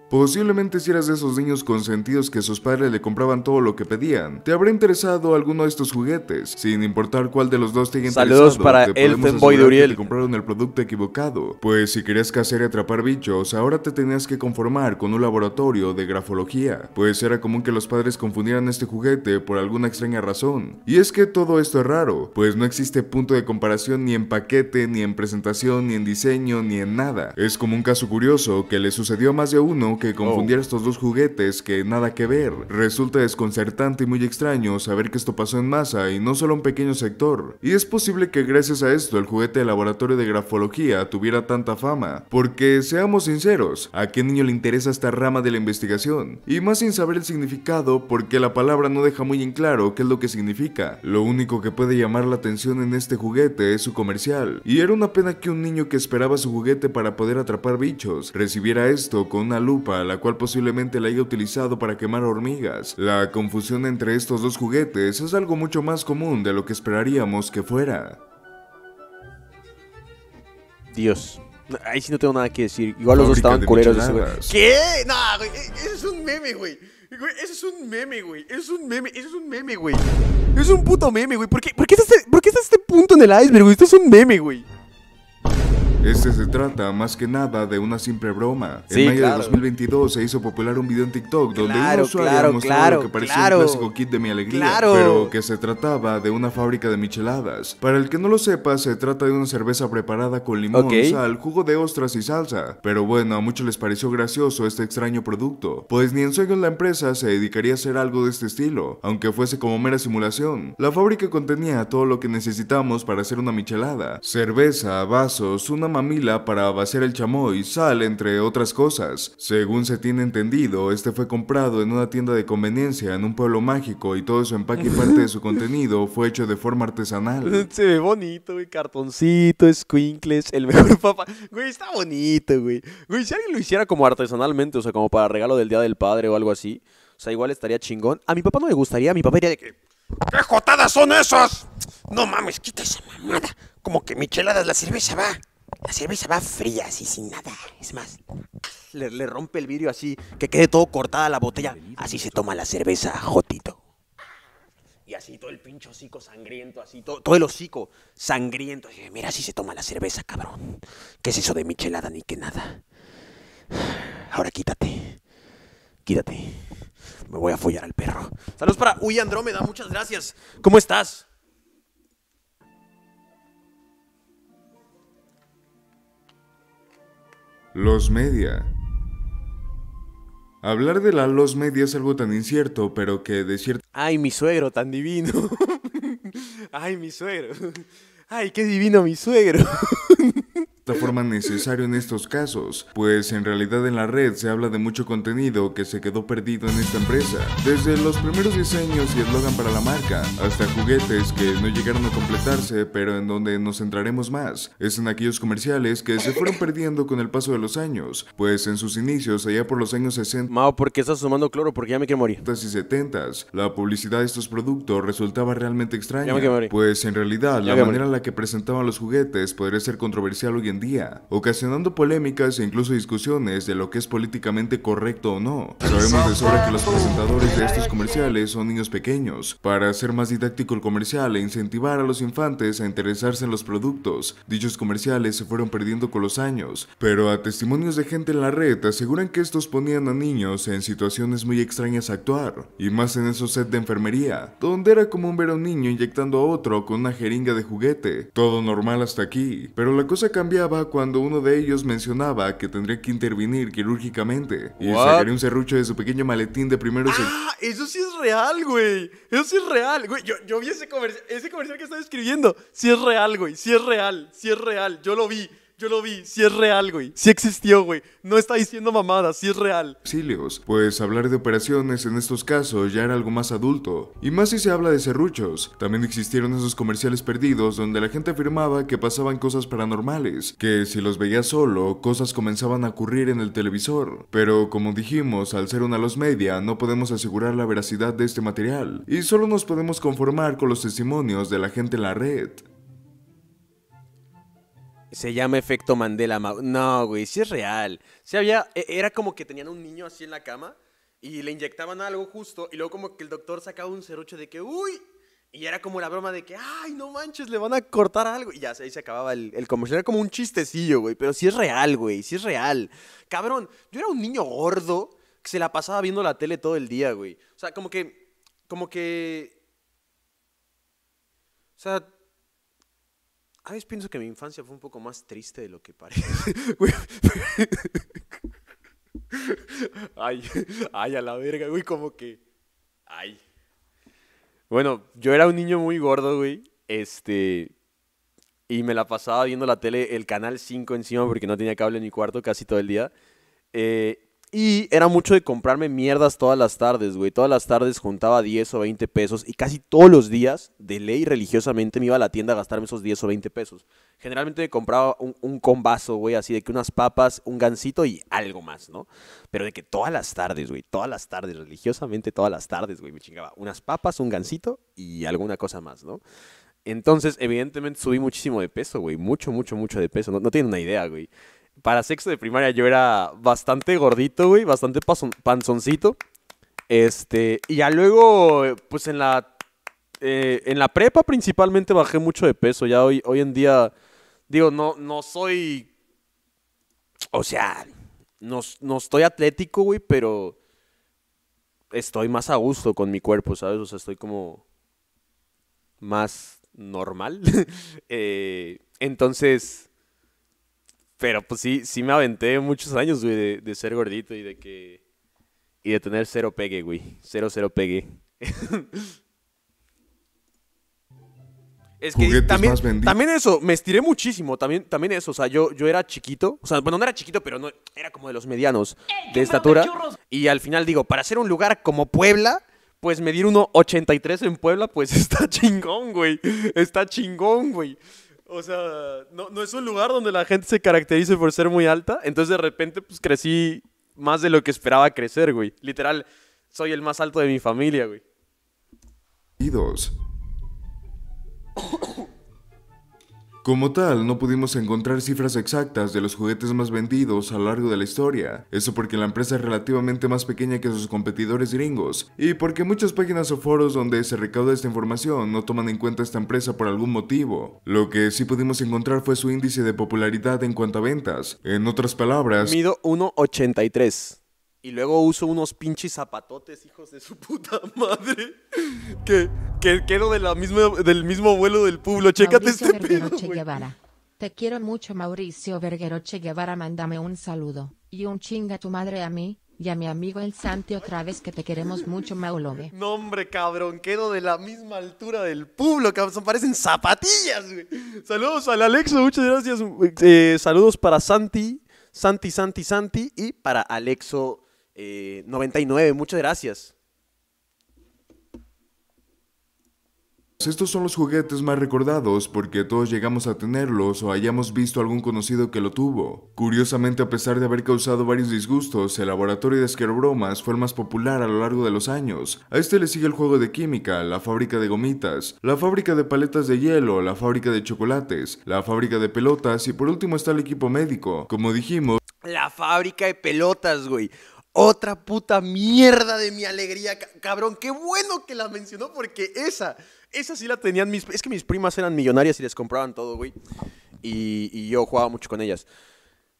Posiblemente si eras de esos niños consentidos que sus padres le compraban todo lo que pedían, te habrá interesado alguno de estos juguetes, sin importar cuál de los dos te haya interesado. Saludos para te el de compraron el producto equivocado, pues si querías cazar y atrapar bichos, ahora te tenías que conformar con un laboratorio de grafología, pues era común que los padres confundieran este juguete por alguna extraña razón. Y es que todo esto es raro, pues no existe punto de comparación ni en paquete, ni en presentación, ni en diseño, ni en nada. Es como un caso curioso que le sucedió a más de uno que confundiera oh. estos dos juguetes que nada que ver. Resulta desconcertante y muy extraño saber que esto pasó en masa y no solo un pequeño sector. Y es posible que gracias a esto el juguete de laboratorio de grafología tuviera tanta fama. Porque seamos sinceros, ¿a qué niño le interesa esta rama de la investigación? Y más sin saber el significado porque la palabra no deja muy en claro qué es lo que significa. Lo único que puede llamar la atención en este juguete es su comercial. Y era una pena que un niño que esperaba su juguete para poder atrapar bichos recibiera esto con una lupa la cual posiblemente la haya utilizado para quemar hormigas. La confusión entre estos dos juguetes es algo mucho más común de lo que esperaríamos que fuera. Dios. Ahí sí no tengo nada que decir. Igual los dos estaban culeros. Ese, güey. ¿Qué? No, e-, güey. Ese es un meme, güey. Ese es un meme, güey. Ese es un meme, eso es un meme, güey. Es un puto meme, güey. ¿Por qué, está, este, por qué está este punto en el iceberg, Esto es un meme, güey. Este se trata más que nada de una simple broma. en mayo de 2022 se hizo popular un video en TikTok donde un usuario que parecía un clásico kit de mi alegría, pero que se trataba de una fábrica de micheladas. Para el que no lo sepa, se trata de una cerveza preparada con limón, sal, jugo de ostras y salsa. Pero bueno, a muchos les pareció gracioso este extraño producto, pues ni en sueños la empresa se dedicaría a hacer algo de este estilo, aunque fuese como mera simulación. La fábrica contenía todo lo que necesitamos para hacer una michelada: cerveza, vasos, una mamila para vaciar el chamoy, sal, entre otras cosas. Según se tiene entendido, este fue comprado en una tienda de conveniencia en un pueblo mágico y todo su empaque y parte de su contenido fue hecho de forma artesanal. Se ve bonito, güey, cartoncito, squinkles, el mejor papá. Güey, está bonito, güey. Güey, si alguien lo hiciera como artesanalmente, o sea, como para regalo del Día del Padre o algo así, o sea, igual estaría chingón. A mi papá no le gustaría, mi papá diría de que... ¿Qué jotadas son esas? No mames, quita esa mamada. Como que mi de la cerveza va. La cerveza va fría, así sin nada. Es más, le, rompe el vidrio así, que quede todo cortada la botella. Así se toma la cerveza, Jotito. Y así todo el pincho hocico sangriento, así todo, el hocico sangriento. mira, así se toma la cerveza, cabrón. ¿Qué es eso de michelada ni que nada? Ahora quítate. Quítate. Me voy a follar al perro. Saludos para Uy Andrómeda, muchas gracias. ¿Cómo estás? Los media. Hablar de la los media es algo tan incierto, pero que de cierto... Ay, mi suegro, tan divino. Ay, mi suegro. Ay, qué divino mi suegro. forma necesario en estos casos, pues en realidad en la red se habla de mucho contenido que se quedó perdido en esta empresa, desde los primeros diseños y eslogan para la marca, hasta juguetes que no llegaron a completarse, pero en donde nos centraremos más, es en aquellos comerciales que se fueron perdiendo con el paso de los años, pues en sus inicios, allá por los años 60... Mao, ¿por qué estás sumando cloro? Porque ya me quiero morir. ...y 70, la publicidad de estos productos resultaba realmente extraña, pues en realidad la manera en la que presentaban los juguetes podría ser controversial hoy en día, ocasionando polémicas e incluso discusiones de lo que es políticamente correcto o no. Sabemos de sobra que los presentadores de estos comerciales son niños pequeños. Para hacer más didáctico el comercial e incentivar a los infantes a interesarse en los productos, dichos comerciales se fueron perdiendo con los años, pero a testimonios de gente en la red aseguran que estos ponían a niños en situaciones muy extrañas a actuar, y más en esos set de enfermería, donde era común ver a un niño inyectando a otro con una jeringa de juguete. Todo normal hasta aquí, pero la cosa cambiaba cuando uno de ellos mencionaba que tendría que intervenir quirúrgicamente y sacaría un serrucho de su pequeño maletín de primeros. ¡Ah! Eso sí es real, güey. Eso sí es real. Güey, yo, yo vi ese comercial, ese comercial que estaba escribiendo. Sí es real, güey. Sí es real. Sí es real. Yo lo vi yo lo vi, si es real, güey. si existió, güey. No está diciendo mamadas, si es real. Silios, pues hablar de operaciones en estos casos ya era algo más adulto. Y más si se habla de serruchos. También existieron esos comerciales perdidos donde la gente afirmaba que pasaban cosas paranormales, que si los veía solo, cosas comenzaban a ocurrir en el televisor. Pero como dijimos, al ser una los media, no podemos asegurar la veracidad de este material. Y solo nos podemos conformar con los testimonios de la gente en la red se llama efecto Mandela. No, güey, sí es real. E, era como que tenían un niño así en la cama y le inyectaban algo justo y luego como que el doctor sacaba un cerucho de que, uy, y era como la broma de que, ay, no manches, le van a cortar algo. Y ya ahí se acababa el, el Era como un chistecillo, güey, pero sí es real, güey, sí es real. Cabrón, yo era un niño gordo que se la pasaba viendo la tele todo el día, güey. O sea, como que, como que... O sea, a veces pienso que mi infancia fue un poco más triste de lo que parece. ay, ay, a la verga, güey, como que. Ay. Bueno, yo era un niño muy gordo, güey. Este. Y me la pasaba viendo la tele, el canal 5 encima, porque no tenía cable en mi cuarto casi todo el día. Eh, y era mucho de comprarme mierdas todas las tardes, güey. Todas las tardes juntaba 10 o 20 pesos y casi todos los días, de ley religiosamente, me iba a la tienda a gastarme esos 10 o 20 pesos. Generalmente compraba un, combazo, güey, así de que unas papas, un gansito y algo más, ¿no? Pero de que todas las tardes, güey, todas las tardes, religiosamente todas las tardes, güey, me chingaba unas papas, un gansito y alguna cosa más, ¿no? Entonces, evidentemente subí muchísimo de peso, güey. Mucho, mucho, mucho de peso. No, no tienen una idea, güey para sexo de primaria yo era bastante gordito, güey, bastante panzoncito. Este, y ya luego, pues en la, eh, en la prepa principalmente bajé mucho de peso. Ya hoy, hoy en día, digo, no, no soy, o sea, no, estoy atlético, güey, pero estoy más a gusto con mi cuerpo, ¿sabes? O sea, estoy como más normal. Eh, entonces pero pues sí, sí me aventé muchos años, güey, de, ser gordito y de que. Y de tener cero pegue, güey. Cero, cero pegue. Es que también, también, eso, me estiré muchísimo, también, también eso, o sea, yo, yo era chiquito, o sea, bueno, no era chiquito, pero no, era como de los medianos de estatura. Y al final digo, para ser un lugar como Puebla, pues medir uno 1,83 en Puebla, pues está chingón, güey, está chingón, güey. O sea, no, no, es un lugar donde la gente se caracterice por ser muy alta. Entonces de repente pues crecí más de lo que esperaba crecer, güey. Literal, soy el más alto de mi familia, güey. Dos. Como tal, no pudimos encontrar cifras exactas de los juguetes más vendidos a lo largo de la historia, eso porque la empresa es relativamente más pequeña que sus competidores gringos, y porque muchas páginas o foros donde se recauda esta información no toman en cuenta esta empresa por algún motivo. Lo que sí pudimos encontrar fue su índice de popularidad en cuanto a ventas, en otras palabras... Mido 1.83. Y luego uso unos pinches zapatotes, hijos de su puta madre. Que, que, de la misma, del mismo vuelo del pueblo. Chécate este Te quiero mucho, Mauricio Vergueroche Guevara. Mándame un saludo. Y un chinga tu madre a mí. Y a mi amigo el Santi otra vez que te queremos mucho, Maulove. No, hombre, cabrón, quedo de la misma altura del pueblo, cabrón. Parecen zapatillas, güey. Saludos al Alexo, muchas gracias. Eh, saludos para Santi, Santi, Santi, Santi y para Alexo 99, eh, muchas gracias. Estos son los juguetes más recordados porque todos llegamos a tenerlos o hayamos visto algún conocido que lo tuvo. Curiosamente, a pesar de haber causado varios disgustos, el laboratorio de esquerobromas fue el más popular a lo largo de los años. A este le sigue el juego de química, la fábrica de gomitas, la fábrica de paletas de hielo, la fábrica de chocolates, la fábrica de pelotas y por último está el equipo médico. Como dijimos... La fábrica de pelotas, güey otra puta mierda de mi alegría, cabrón. Qué bueno que la mencionó porque esa, esa sí la tenían mis... Es que mis primas eran millonarias y les compraban todo, güey. Y, yo jugaba mucho con ellas.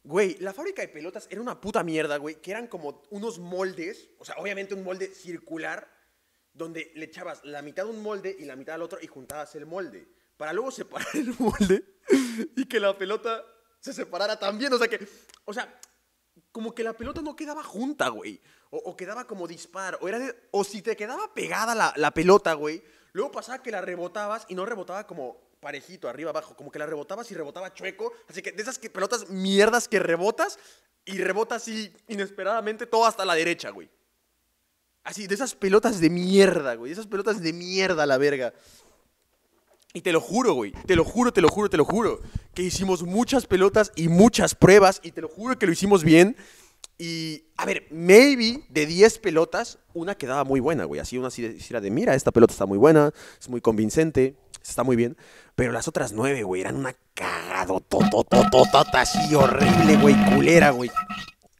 Güey, la fábrica de pelotas era una puta mierda, güey, que eran como unos moldes, o sea, obviamente un molde circular, donde le echabas la mitad de un molde y la mitad del otro y juntabas el molde, para luego separar el molde y que la pelota se separara también, o sea que, o sea, como que la pelota no quedaba junta, güey. O, quedaba como dispar. O, era o si te quedaba pegada la, pelota, güey. Luego pasaba que la rebotabas y no rebotaba como parejito, arriba, abajo. Como que la rebotabas y rebotaba chueco. Así que de esas pelotas mierdas que rebotas y rebotas así inesperadamente todo hasta la derecha, güey. Así, de esas pelotas de mierda, güey. De esas pelotas de mierda, la verga. Y te lo juro, güey. Te lo juro, te lo juro, te lo juro. Que hicimos muchas pelotas y muchas pruebas. Y te lo juro que lo hicimos bien. Y, a ver, maybe de 10 pelotas, una quedaba muy buena, güey. Así una así de, mira, esta pelota está muy buena, es muy convincente, está muy bien. Pero las otras 9, güey, eran una cagado, así horrible, güey, culera, güey.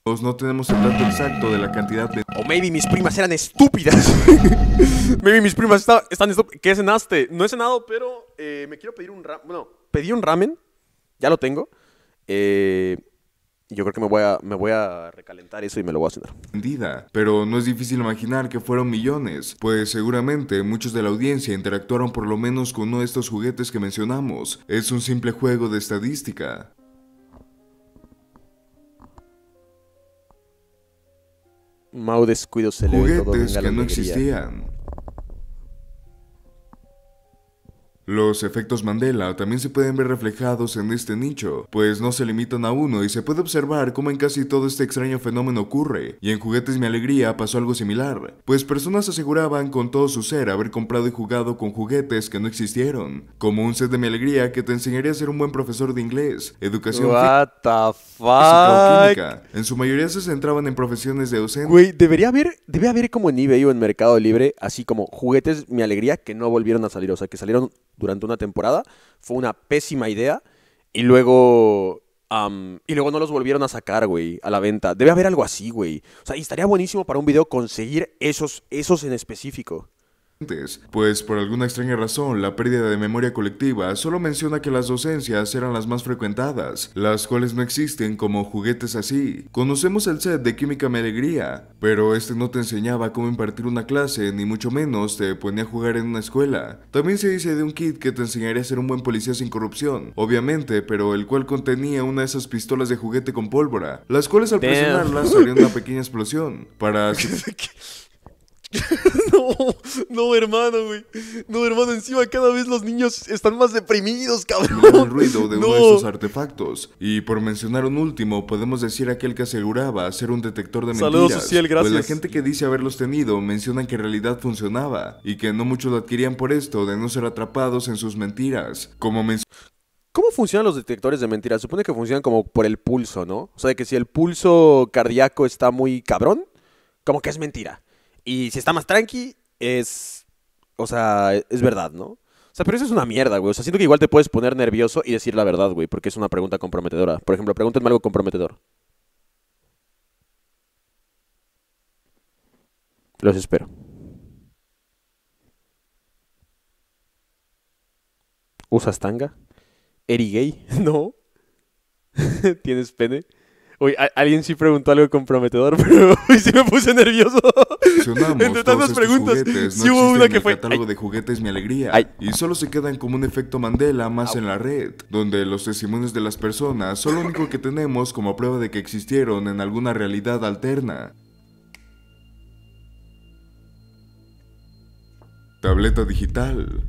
Pues no tenemos el dato exacto de la cantidad de... O maybe mis primas eran estúpidas. maybe mis primas están estúpidas. ¿Qué cenaste? No he cenado, pero eh, me quiero pedir un ramen. Bueno, pedí un ramen. Ya lo tengo. Eh, yo creo que me voy, a, me voy a recalentar eso y me lo voy a cenar. pero no es difícil imaginar que fueron millones, pues seguramente muchos de la audiencia interactuaron por lo menos con uno de estos juguetes que mencionamos. Es un simple juego de estadística. Mau descuido se le Juguetes que no alegría. existían. Los efectos Mandela también se pueden ver reflejados en este nicho, pues no se limitan a uno y se puede observar cómo en casi todo este extraño fenómeno ocurre, y en Juguetes Mi Alegría pasó algo similar, pues personas aseguraban con todo su ser haber comprado y jugado con juguetes que no existieron, como un set de Mi Alegría que te enseñaría a ser un buen profesor de inglés, educación física En su mayoría se centraban en profesiones de docente. Güey, debería haber, debe haber como en eBay o en Mercado Libre, así como juguetes Mi Alegría que no volvieron a salir, o sea, que salieron durante una temporada. Fue una pésima idea. Y luego y luego no los volvieron a sacar, güey, a la venta. Debe haber algo así, güey. O sea, estaría buenísimo para un video conseguir esos, esos en específico pues por alguna extraña razón la pérdida de memoria colectiva solo menciona que las docencias eran las más frecuentadas, las cuales no existen como juguetes así. Conocemos el set de Química Me Alegría, pero este no te enseñaba cómo impartir una clase, ni mucho menos te ponía a jugar en una escuela. También se dice de un kit que te enseñaría a ser un buen policía sin corrupción, obviamente, pero el cual contenía una de esas pistolas de juguete con pólvora, las cuales al presionarlas harían una pequeña explosión, para... No, no, hermano, güey. No, hermano, encima cada vez los niños están más deprimidos, cabrón. El ruido de no. de esos artefactos. Y por mencionar un último, podemos decir aquel que aseguraba ser un detector de mentiras. Saludos, el gracias. Pues la gente que dice haberlos tenido mencionan que en realidad funcionaba y que no muchos lo adquirían por esto de no ser atrapados en sus mentiras. Como ¿Cómo funcionan los detectores de mentiras? Supone que funcionan como por el pulso, ¿no? O sea, que si el pulso cardíaco está muy cabrón, como que es mentira. Y si está más tranqui, es. O sea, es verdad, ¿no? O sea, pero eso es una mierda, güey. O sea, siento que igual te puedes poner nervioso y decir la verdad, güey, porque es una pregunta comprometedora. Por ejemplo, pregúntame algo comprometedor. Los espero. ¿Usas tanga? ¿Eri gay? No. ¿Tienes pene? Uy, alguien sí preguntó algo comprometedor, pero uy, sí me puse nervioso. Entre tantas preguntas, hubo una que fue. El catálogo de juguetes Mi Alegría. Y solo se quedan como un efecto Mandela más en la red, donde los testimonios de las personas son lo único que tenemos como prueba de que existieron en alguna realidad alterna. Tableta digital.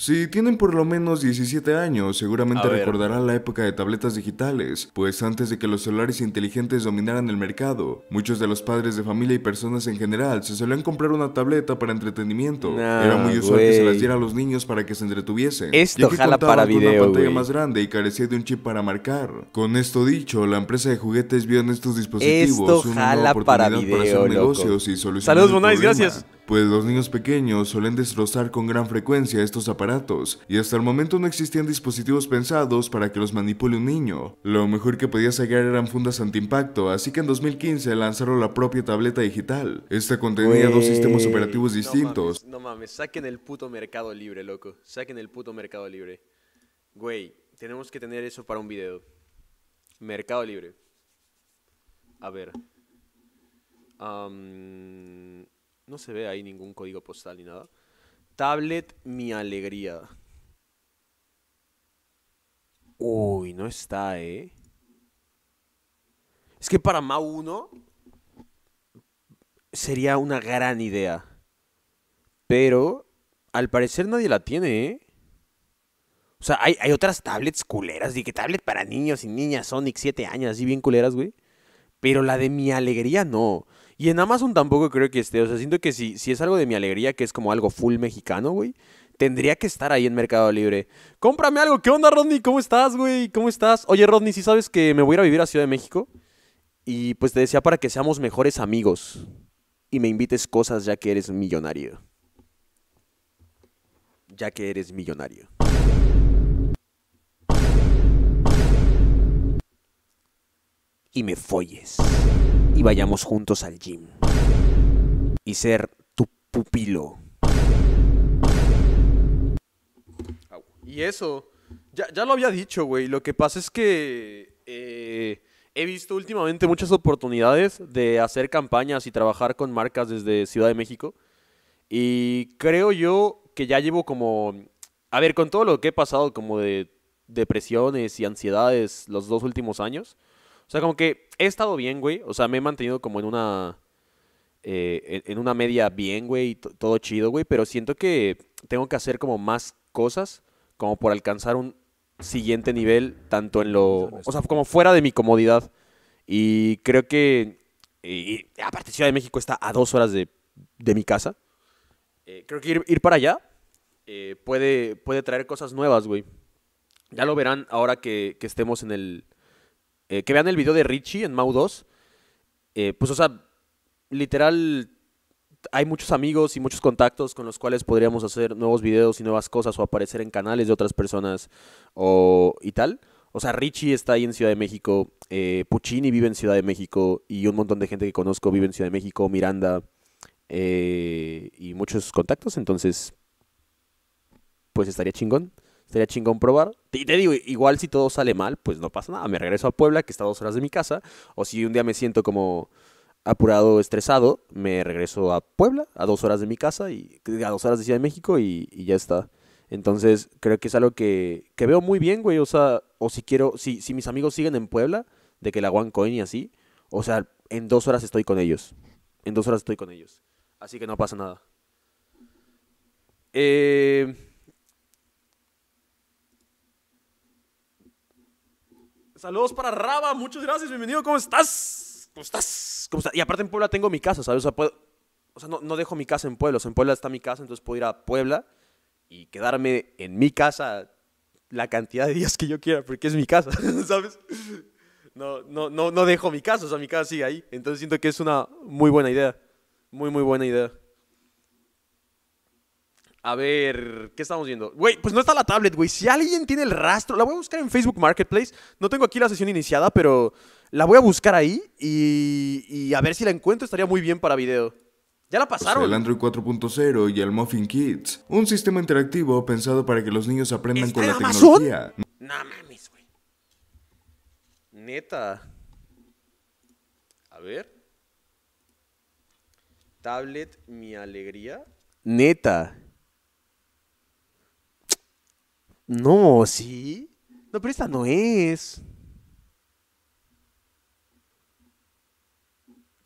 Si tienen por lo menos 17 años, seguramente recordarán la época de tabletas digitales, pues antes de que los celulares inteligentes dominaran el mercado, muchos de los padres de familia y personas en general se solían comprar una tableta para entretenimiento. Era muy usual que se las diera a los niños para que se entretuviesen. Esto que jala para con video, una más grande y carecía de un chip para marcar. Con esto dicho, la empresa de juguetes vio en estos dispositivos jala para, video, y Saludos, gracias pues los niños pequeños suelen destrozar con gran frecuencia estos aparatos, y hasta el momento no existían dispositivos pensados para que los manipule un niño. Lo mejor que podía sacar eran fundas antiimpacto, así que en 2015 lanzaron la propia tableta digital. Esta contenía dos sistemas operativos distintos. No mames, saquen el puto mercado libre, loco. Saquen el puto mercado libre. Güey, tenemos que tener eso para un video. Mercado libre. A ver no se ve ahí ningún código postal ni nada. Tablet Mi Alegría. Uy, no está, ¿eh? Es que para Mau 1 sería una gran idea. Pero al parecer nadie la tiene, ¿eh? O sea, hay, otras tablets culeras, y tablet para niños y niñas, Sonic 7 años, así bien culeras, güey. Pero la de mi alegría no. Y en Amazon tampoco creo que esté. O sea, siento que si, si es algo de mi alegría, que es como algo full mexicano, güey, tendría que estar ahí en Mercado Libre. Cómprame algo. ¿Qué onda, Rodney? ¿Cómo estás, güey? ¿Cómo estás? Oye, Rodney, si sabes que me voy a ir a vivir a Ciudad de México? Y pues te decía para que seamos mejores amigos y me invites cosas ya que eres millonario. Ya que eres millonario. Y me folles y vayamos juntos al gym. Y ser tu pupilo. Y eso, ya, lo había dicho, güey. Lo que pasa es que eh, he visto últimamente muchas oportunidades de hacer campañas y trabajar con marcas desde Ciudad de México. Y creo yo que ya llevo como... A ver, con todo lo que he pasado como de depresiones y ansiedades los dos últimos años, o sea, como que he estado bien, güey. O sea, me he mantenido como en una. Eh, en una media bien, güey, todo chido, güey, pero siento que tengo que hacer como más cosas como por alcanzar un siguiente nivel, tanto en lo... O sea, como fuera de mi comodidad. Y creo que... aparte, Ciudad de México está a dos horas de, de mi casa. Eh, creo que ir, para allá eh, puede, puede traer cosas nuevas, güey. Ya lo verán ahora que estemos en el eh, que vean el video de Richie en Mau 2. Eh, pues, o sea, literal, hay muchos amigos y muchos contactos con los cuales podríamos hacer nuevos videos y nuevas cosas o aparecer en canales de otras personas y tal. O sea, Richie está ahí en Ciudad de México, eh, Puccini vive en Ciudad de México y un montón de gente que conozco vive en Ciudad de México, Miranda y muchos contactos. Entonces, pues estaría chingón. Sería chingón probar. Y te digo, igual si todo sale mal, pues no pasa nada. Me regreso a Puebla, que está a dos horas de mi casa. O si un día me siento como apurado, estresado, me regreso a Puebla, a dos horas de mi casa, y a dos horas de Ciudad de México, y, ya está. Entonces, creo que es algo que, veo muy bien, güey. O sea, o si quiero, si, si mis amigos siguen en Puebla, de que la OneCoin y así, o sea, en dos horas estoy con ellos. En dos horas estoy con ellos. Así que no pasa nada. Eh, Saludos para Raba, muchas gracias, bienvenido, ¿cómo estás? ¿Cómo estás? ¿Cómo estás? Y aparte en Puebla tengo mi casa, ¿sabes? O sea, no, dejo mi casa en Puebla, o sea, en Puebla está mi casa, entonces puedo ir a Puebla y quedarme en mi casa la cantidad de días que yo quiera, porque es mi casa, ¿sabes? No, no, no, no dejo mi casa, o sea, mi casa sigue ahí, entonces siento que es una muy buena idea, muy, muy buena idea. A ver, ¿qué estamos viendo? Güey, pues no está la tablet, güey. Si alguien tiene el rastro, la voy a buscar en Facebook Marketplace. No tengo aquí la sesión iniciada, pero la voy a buscar ahí y, a ver si la encuentro. Estaría muy bien para video. Ya la pues pasaron. El Android 4.0 y el Muffin Kids. Un sistema interactivo pensado para que los niños aprendan con la tecnología. No mames, güey. Neta. A ver. Tablet Mi Alegría. Neta. No, sí. No, pero esta no es.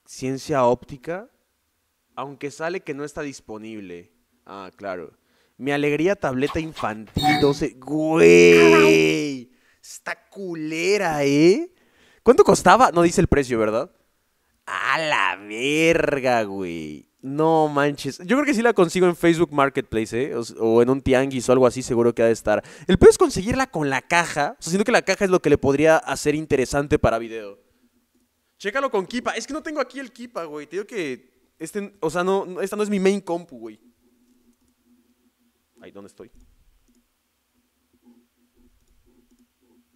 Ciencia óptica. Aunque sale que no está disponible. Ah, claro. Mi alegría tableta infantil 12. ¡Güey! Está culera, ¿eh? ¿Cuánto costaba? No dice el precio, ¿verdad? A la verga, güey. No manches. Yo creo que sí la consigo en Facebook Marketplace, ¿eh? O, en un tianguis o algo así, seguro que ha de estar. El peor es conseguirla con la caja. O sea, siento que la caja es lo que le podría hacer interesante para video. Chécalo con Kipa. Es que no tengo aquí el Kipa, güey. Te digo que. Este o sea, no, esta no es mi main compu, güey. Ahí ¿dónde estoy?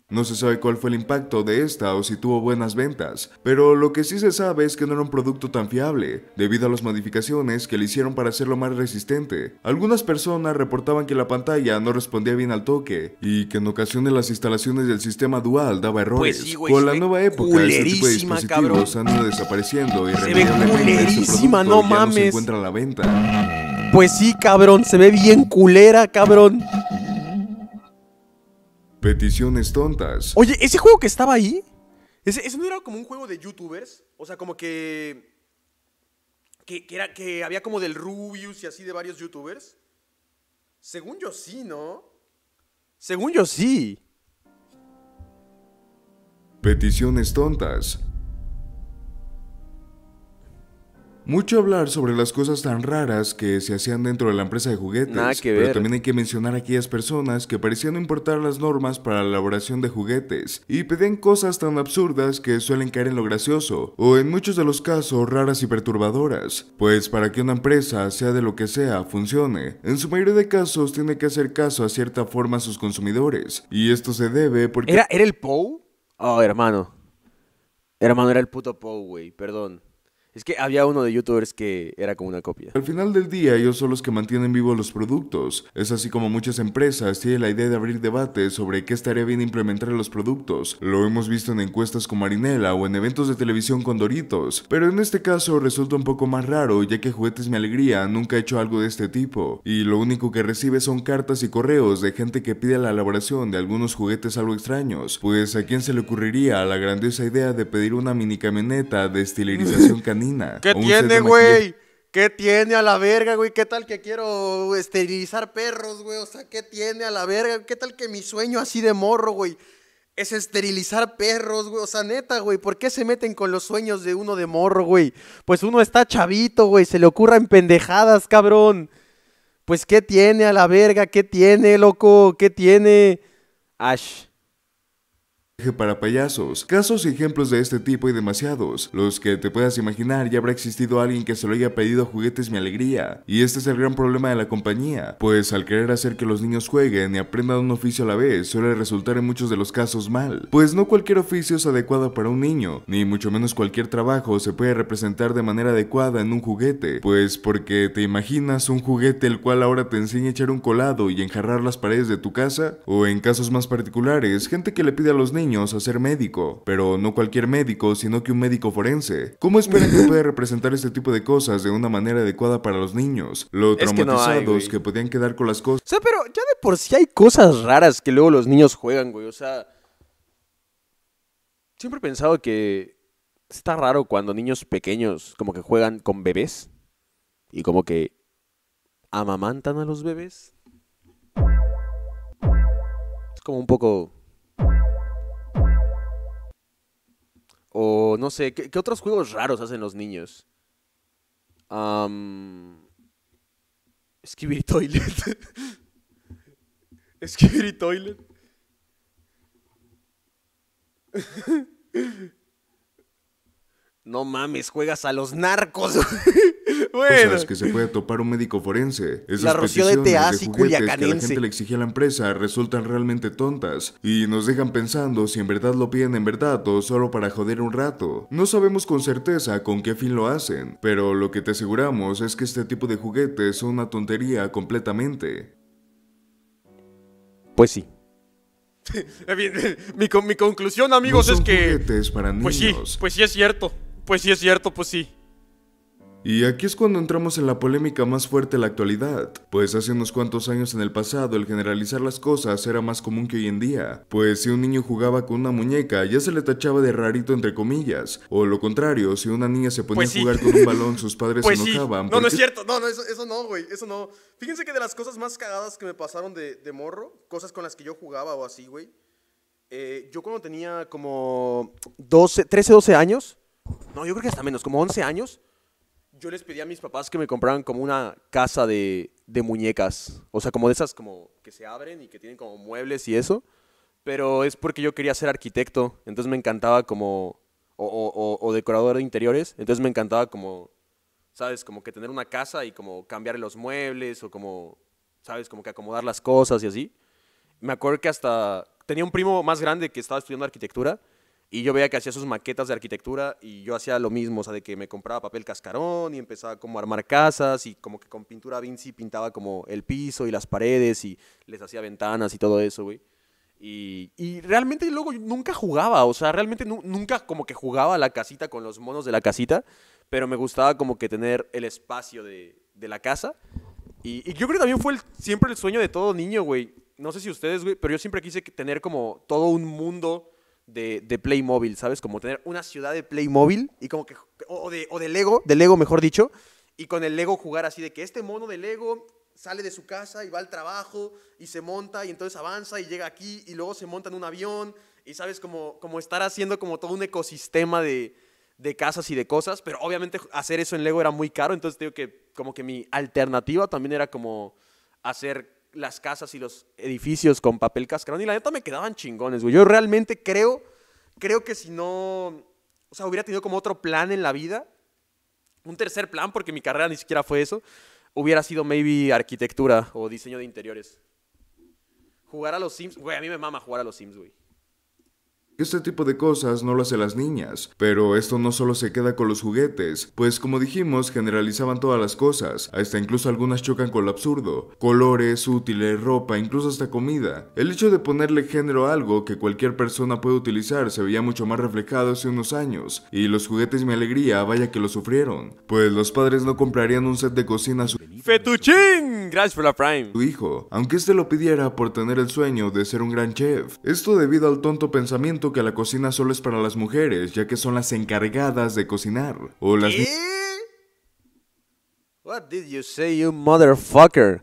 No se sabe cuál fue el impacto de esta o si tuvo buenas ventas, pero lo que sí se sabe es que no era un producto tan fiable, debido a las modificaciones que le hicieron para hacerlo más resistente. Algunas personas reportaban que la pantalla no respondía bien al toque y que en ocasiones las instalaciones del sistema dual daba errores. Pues Con la nueva época, este tipo de dispositivos han ido desapareciendo y se no mames. se encuentra a la venta. Pues sí, cabrón, se ve bien culera, cabrón. Peticiones tontas. Oye, ese juego que estaba ahí, ese, no era como un juego de youtubers, o sea, como que, que, que era, que había como del Rubius y así de varios youtubers. Según yo sí, ¿no? Según yo sí. Peticiones tontas. Mucho hablar sobre las cosas tan raras que se hacían dentro de la empresa de juguetes, Nada que ver. pero también hay que mencionar a aquellas personas que parecían importar las normas para la elaboración de juguetes y pedían cosas tan absurdas que suelen caer en lo gracioso o en muchos de los casos raras y perturbadoras, pues para que una empresa, sea de lo que sea, funcione, en su mayoría de casos tiene que hacer caso a cierta forma a sus consumidores y esto se debe porque... ¿Era, era el POU? Oh, hermano. Hermano, era el puto POU, güey, perdón. Es que había uno de youtubers que era como una copia. Al final del día, ellos son los que mantienen vivos los productos. Es así como muchas empresas tienen la idea de abrir debates sobre qué estaría bien implementar en los productos. Lo hemos visto en encuestas con Marinela o en eventos de televisión con Doritos. Pero en este caso resulta un poco más raro, ya que Juguetes Me Alegría nunca ha hecho algo de este tipo. Y lo único que recibe son cartas y correos de gente que pide la elaboración de algunos juguetes algo extraños. Pues a quién se le ocurriría la grandiosa idea de pedir una mini camioneta de estilización canina ¿Qué tiene, güey? ¿Qué tiene a la verga, güey? ¿Qué tal que quiero esterilizar perros, güey? O sea, ¿qué tiene a la verga? ¿Qué tal que mi sueño así de morro, güey? Es esterilizar perros, güey. O sea, neta, güey. ¿Por qué se meten con los sueños de uno de morro, güey? Pues uno está chavito, güey. Se le ocurran pendejadas, cabrón. Pues, ¿qué tiene a la verga? ¿Qué tiene, loco? ¿Qué tiene? Ash para payasos. Casos y ejemplos de este tipo y demasiados, los que te puedas imaginar ya habrá existido alguien que se lo haya pedido a juguetes mi alegría. Y este es el gran problema de la compañía, pues al querer hacer que los niños jueguen y aprendan un oficio a la vez suele resultar en muchos de los casos mal, pues no cualquier oficio es adecuado para un niño, ni mucho menos cualquier trabajo se puede representar de manera adecuada en un juguete, pues porque te imaginas un juguete el cual ahora te enseña a echar un colado y enjarrar las paredes de tu casa, o en casos más particulares, gente que le pide a los niños a ser médico, pero no cualquier médico, sino que un médico forense. ¿Cómo esperan que pueda representar este tipo de cosas de una manera adecuada para los niños? Lo traumatizados que, que podían quedar con las cosas. O sea, pero ya de por sí hay cosas raras que luego los niños juegan, güey. O sea, siempre he pensado que está raro cuando niños pequeños como que juegan con bebés y como que amamantan a los bebés. Es como un poco O no sé, ¿qué, otros juegos raros hacen los niños? Um, y Toilet. escribir Toilet. No mames, juegas a los narcos. bueno. es que se puede topar un médico forense. Esas la Que la gente le exigía a la empresa resultan realmente tontas y nos dejan pensando si en verdad lo piden en verdad o solo para joder un rato. No sabemos con certeza con qué fin lo hacen, pero lo que te aseguramos es que este tipo de juguetes son una tontería completamente. Pues sí. mi, mi, conclusión, amigos, es que. Para Pues sí, pues sí es cierto. Pues sí es cierto, pues sí. Y aquí es cuando entramos en la polémica más fuerte de la actualidad, pues hace unos cuantos años en el pasado el generalizar las cosas era más común que hoy en día, pues si un niño jugaba con una muñeca ya se le tachaba de rarito entre comillas, o lo contrario, si una niña se ponía a pues jugar con un balón sus padres se pues enojaban. No, no es cierto, no, no, eso, no, güey, eso no. Fíjense que de las cosas más cagadas que me pasaron de, morro, cosas con las que yo jugaba o así, güey, eh, yo cuando tenía como 12, 13, 12 años, no, yo creo que hasta menos, como 11 años, yo les pedí a mis papás que me compraran como una casa de, de muñecas, o sea, como de esas como que se abren y que tienen como muebles y eso, pero es porque yo quería ser arquitecto, entonces me encantaba como, o decorador de interiores, entonces me encantaba como, ¿sabes? Como que tener una casa y como cambiar los muebles o como, ¿sabes? Como que acomodar las cosas y así. Me acuerdo que hasta tenía un primo más grande que estaba estudiando arquitectura y yo veía que hacía sus maquetas de arquitectura y yo hacía lo mismo, o sea, de que me compraba papel cascarón y empezaba como a armar casas y como que con pintura Vinci pintaba como el piso y las paredes y les hacía ventanas y todo eso, güey. Y, realmente luego nunca jugaba, o sea, realmente nunca como que jugaba a la casita con los monos de la casita, pero me gustaba como que tener el espacio de, la casa. Y, yo creo que también fue siempre el sueño de todo niño, güey. No sé si ustedes, güey, pero yo siempre quise tener como todo un mundo de, de Playmobil, ¿sabes? Como tener una ciudad de Playmobil y como que. O de, o de Lego, de Lego mejor dicho. Y con el Lego jugar así de que este mono de Lego sale de su casa y va al trabajo y se monta y entonces avanza y llega aquí y luego se monta en un avión y sabes como, como estar haciendo como todo un ecosistema de, de casas y de cosas, pero obviamente hacer eso en Lego era muy caro, entonces digo que como que mi alternativa también era como hacer las casas y los edificios con papel cascarón. Y la neta me quedaban chingones, güey. Yo realmente creo, creo que si no, o sea, hubiera tenido como otro plan en la vida, un tercer plan, porque mi carrera ni siquiera fue eso, hubiera sido maybe arquitectura o diseño de interiores. Jugar a los Sims, güey, a mí me mama jugar a los Sims, güey. Este tipo de cosas no lo hacen las niñas, pero esto no solo se queda con los juguetes, pues como dijimos generalizaban todas las cosas, hasta incluso algunas chocan con lo absurdo, colores, útiles, ropa, incluso hasta comida. El hecho de ponerle género a algo que cualquier persona puede utilizar se veía mucho más reflejado hace unos años, y los juguetes mi alegría vaya que lo sufrieron, pues los padres no comprarían un set de cocina a su... Gracias por Prime. Su hijo, aunque este lo pidiera por tener el sueño de ser un gran chef. Esto debido al tonto pensamiento que la cocina solo es para las mujeres, ya que son las encargadas de cocinar. O las... ¿Qué? What did you say, you motherfucker?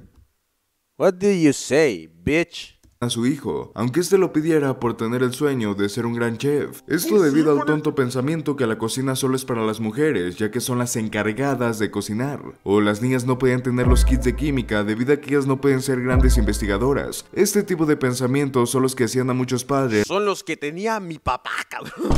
What did you say, bitch? a su hijo, aunque éste lo pidiera por tener el sueño de ser un gran chef. Esto debido al tonto pensamiento que la cocina solo es para las mujeres, ya que son las encargadas de cocinar. O las niñas no pueden tener los kits de química debido a que ellas no pueden ser grandes investigadoras. Este tipo de pensamientos son los que hacían a muchos padres. Son los que tenía mi papá, cabrón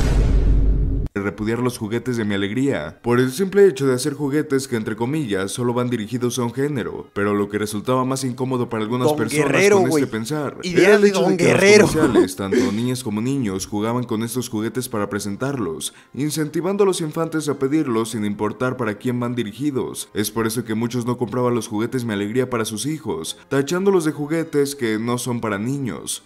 repudiar los juguetes de mi alegría, por el simple hecho de hacer juguetes que entre comillas solo van dirigidos a un género, pero lo que resultaba más incómodo para algunas personas con este pensar Ideas era el hecho de, Guerrero. tanto niñas como niños, jugaban con estos juguetes para presentarlos, incentivando a los infantes a pedirlos sin importar para quién van dirigidos. Es por eso que muchos no compraban los juguetes de mi alegría para sus hijos, tachándolos de juguetes que no son para niños.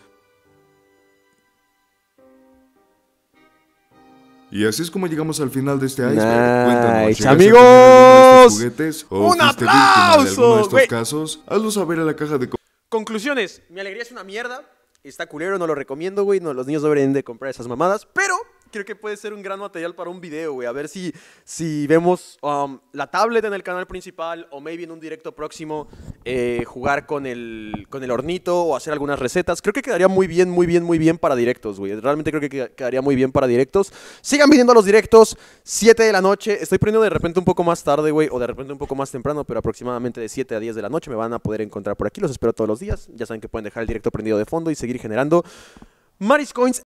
Y así es como llegamos al final de este iceberg. Cuéntanos, amigos. Juguetes, un aplauso. De estos casos, hazlo saber a la caja de conclusiones. Mi alegría es una mierda. Está culero, no lo recomiendo, güey. No, los niños deberían de comprar esas mamadas, pero creo que puede ser un gran material para un video, güey. A ver si, si vemos um, la tablet en el canal principal o maybe en un directo próximo eh, jugar con el, con el hornito o hacer algunas recetas. Creo que quedaría muy bien, muy bien, muy bien para directos, güey. Realmente creo que quedaría muy bien para directos. Sigan viniendo a los directos, 7 de la noche. Estoy prendiendo de repente un poco más tarde, güey, o de repente un poco más temprano, pero aproximadamente de 7 a 10 de la noche me van a poder encontrar por aquí. Los espero todos los días. Ya saben que pueden dejar el directo prendido de fondo y seguir generando. Maris Coins